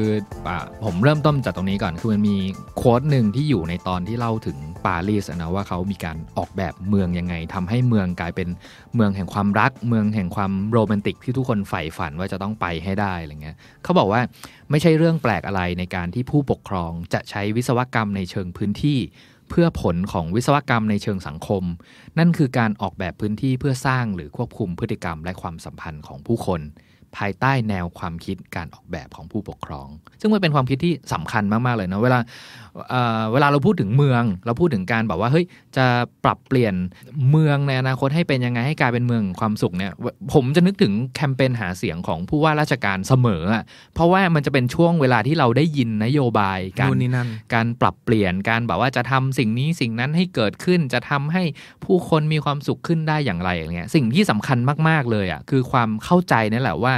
[SPEAKER 1] อผมเริ่มต้นจากตรงนี้ก่อนคือมันมีโค้ดหนึ่งที่อยู่ในตอนที่เล่าถึงปารีสนะว่าเขามีการออกแบบเมืองยังไง ทำให้เมืองกลายเป็นเมืองแห่งความรัก เมืองแห่งความโรแมนติก ที่ทุกคนใฝ่ฝันว่าจะต้องไปให้ได้อะไรเงี้ยเขาบอกว่าไม่ใช่เรื่องแปลกอะไรในการที่ผู้ปกครองจะใช้วิศวกรรมในเชิงพื้นที่เพื่อผลของวิศวกรรมในเชิงสังคม นั่นคือการออกแบบพื้นที่เพื่อสร้างหรือควบคุมพฤติกรรมและความสัมพันธ์ของผู้คน ภายใต้แนวความคิดการออกแบบของผู้ปกครอง ซึ่งมันเป็นความคิดที่สำคัญมาก ๆ เลยนะเวลาเวลาเราพูดถึงเมืองเราพูดถึงการบอกว่าเฮ้ยจะปรับเปลี่ยนเมืองในอนาคตให้เป็นยังไงให้กลายเป็นเมืองความสุขเนี่ยผมจะนึกถึงแคมเปญหาเสียงของผู้ว่าราชการเสมออ่ะเพราะว่ามันจะเป็นช่วงเวลาที่เราได้ยินนโยบายการนนั่นการปรับเปลี่ยนการบอกว่าจะทำสิ่งนี้สิ่งนั้นให้เกิดขึ้นจะทำให้ผู้คนมีความสุขขึ้นได้อย่างไรอย่างเงี้ยสิ่งที่สำคัญมากๆเลยอ่ะคือความเข้าใจนี่แหละว่า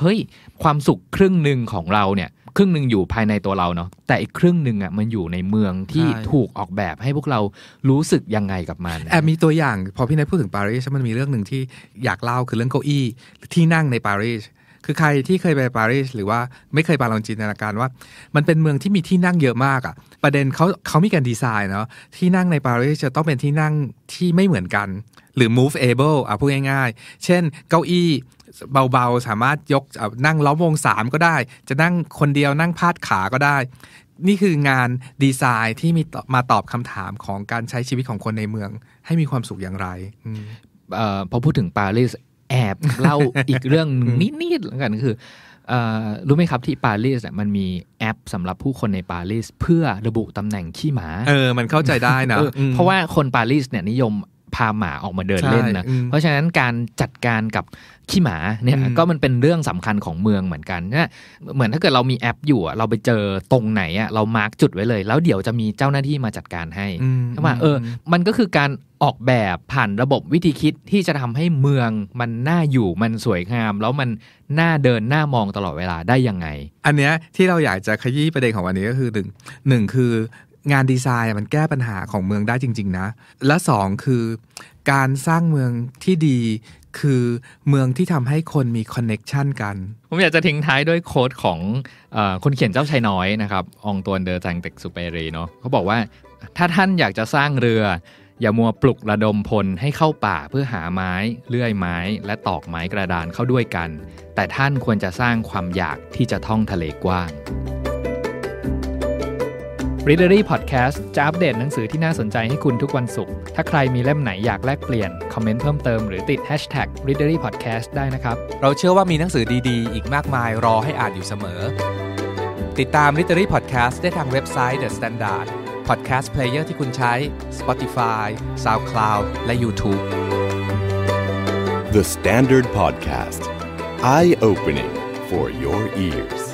[SPEAKER 1] เฮ้ยความสุขครึ่งหนึ่งของเราเนี่ยครึ่งหนึ่งอยู่ภายในตัวเราเนาะแต่อีกครึ่งหนึ่งอ่ะมันอยู่ในเมืองที่ถูกออกแบบให้พวกเรารู้สึกยังไงกับมันแอบมีตัวอย่าง
[SPEAKER 2] พอพี่นายพูดถึงปารีสมันมีเรื่องหนึ่งที่อยากเล่าคือเรื่องเก้าอี้ที่นั่งในปารีสคือใครที่เคยไปปารีสหรือว่าไม่เคยไปลองจินตนาการว่า มันเป็นเมืองที่มีที่นั่งเยอะมากอะ่ะประเด็นเขาเขามีการดีไซน์เนาะที่นั่งในปารีสจะต้องเป็นที่นั่งที่ไม่เหมือนกันหรือ move able อ่ะ พูดง่ายๆ เช่น เก้าอี้เบาๆ สามารถยกนั่งล้อมวงสามก็ได้ จะนั่งคนเดียวนั่งพาดขาก็ได้ นี่คืองานดีไซน์ที่มีมาตอบคำถามของการใช้ชีวิตของคนในเมือง ให้มีความสุขอย่างไร
[SPEAKER 1] ออพอพูดถึงปารีสแอบ เล่าอีกเรื่องนิดๆแล้วกันคือรู้ไหมครับที่ปารีสมันมีแอปสำหรับผู้คนในปารีสเพื่อระบุตำแหน่งขี้หมา เออ มันเข้าใจได้นะ เพราะว่าคนปารีสเนี่ยนิยมพาหมาออกมาเดินเล่นนะ เพราะฉะนั้นการจัดการกับขี้หมาเนี่ยก็มันเป็นเรื่องสำคัญของเมืองเหมือนกันนะเหมือนถ้าเกิดเรามีแอปอยู่ เราไปเจอตรงไหนอ่ะเรามาร์กจุดไว้เลย แล้วเดี๋ยวจะมีเจ้าหน้าที่มาจัดการให้ใช่ไหาเออ มันก็คือการออกแบบผ่านระบบวิธีคิดที่จะทำให้เมืองมันน่าอยู่มันสวยงามแล้วมันน่าเดินน่ามองตลอดเวลาได้ยังไง อันเนี้ยที่เราอยากจะขยี้ประเด็นของวันนี้ก็คือหนึ่งหนึ่ง
[SPEAKER 2] คืองานดีไซน์มันแก้ปัญหาของเมืองได้จริง ๆ นะ และสองคือ การสร้างเมืองที่ดี คือเมืองที่ทำให้คนมีคอนเน็ชันกัน
[SPEAKER 1] ผมอยากจะทิ้งท้ายด้วยโค้ดของอคนเขียนเจ้าชายน้อยนะครับองตวนเดอจังเต็กสุเปรีเนาะเขาบอกว่าถ้าท่านอยากจะสร้างเรือ อย่ามัวปลุกระดมพลให้เข้าป่าเพื่อหาไม้ เลื่อยไม้ และตอกไม้กระดานเข้าด้วยกัน แต่ท่านควรจะสร้างความอยากที่จะท่องทะเลกว้าง Read e r y Podcast จะอัปเดตหนังสือที่น่าสนใจให้คุณทุกวันศุกร์ ถ้าใครมีเล่มไหนอยากแลกเปลี่ยน คอมเมนต์เพิ่มเติมหรือติด Hashtag Read e r y Podcast ได้นะครับ
[SPEAKER 2] เราเชื่อว่ามีหนังสือดี ๆ อีกมากมายรอให้อ่านอยู่เสมอ ติดตาม Read e r y Podcast ได้ทางเว็บไซต์ The Standard Podcast Player ที่คุณใช้ Spotify SoundCloud และ YouTube The Standard Podcast Eye Opening
[SPEAKER 1] for your ears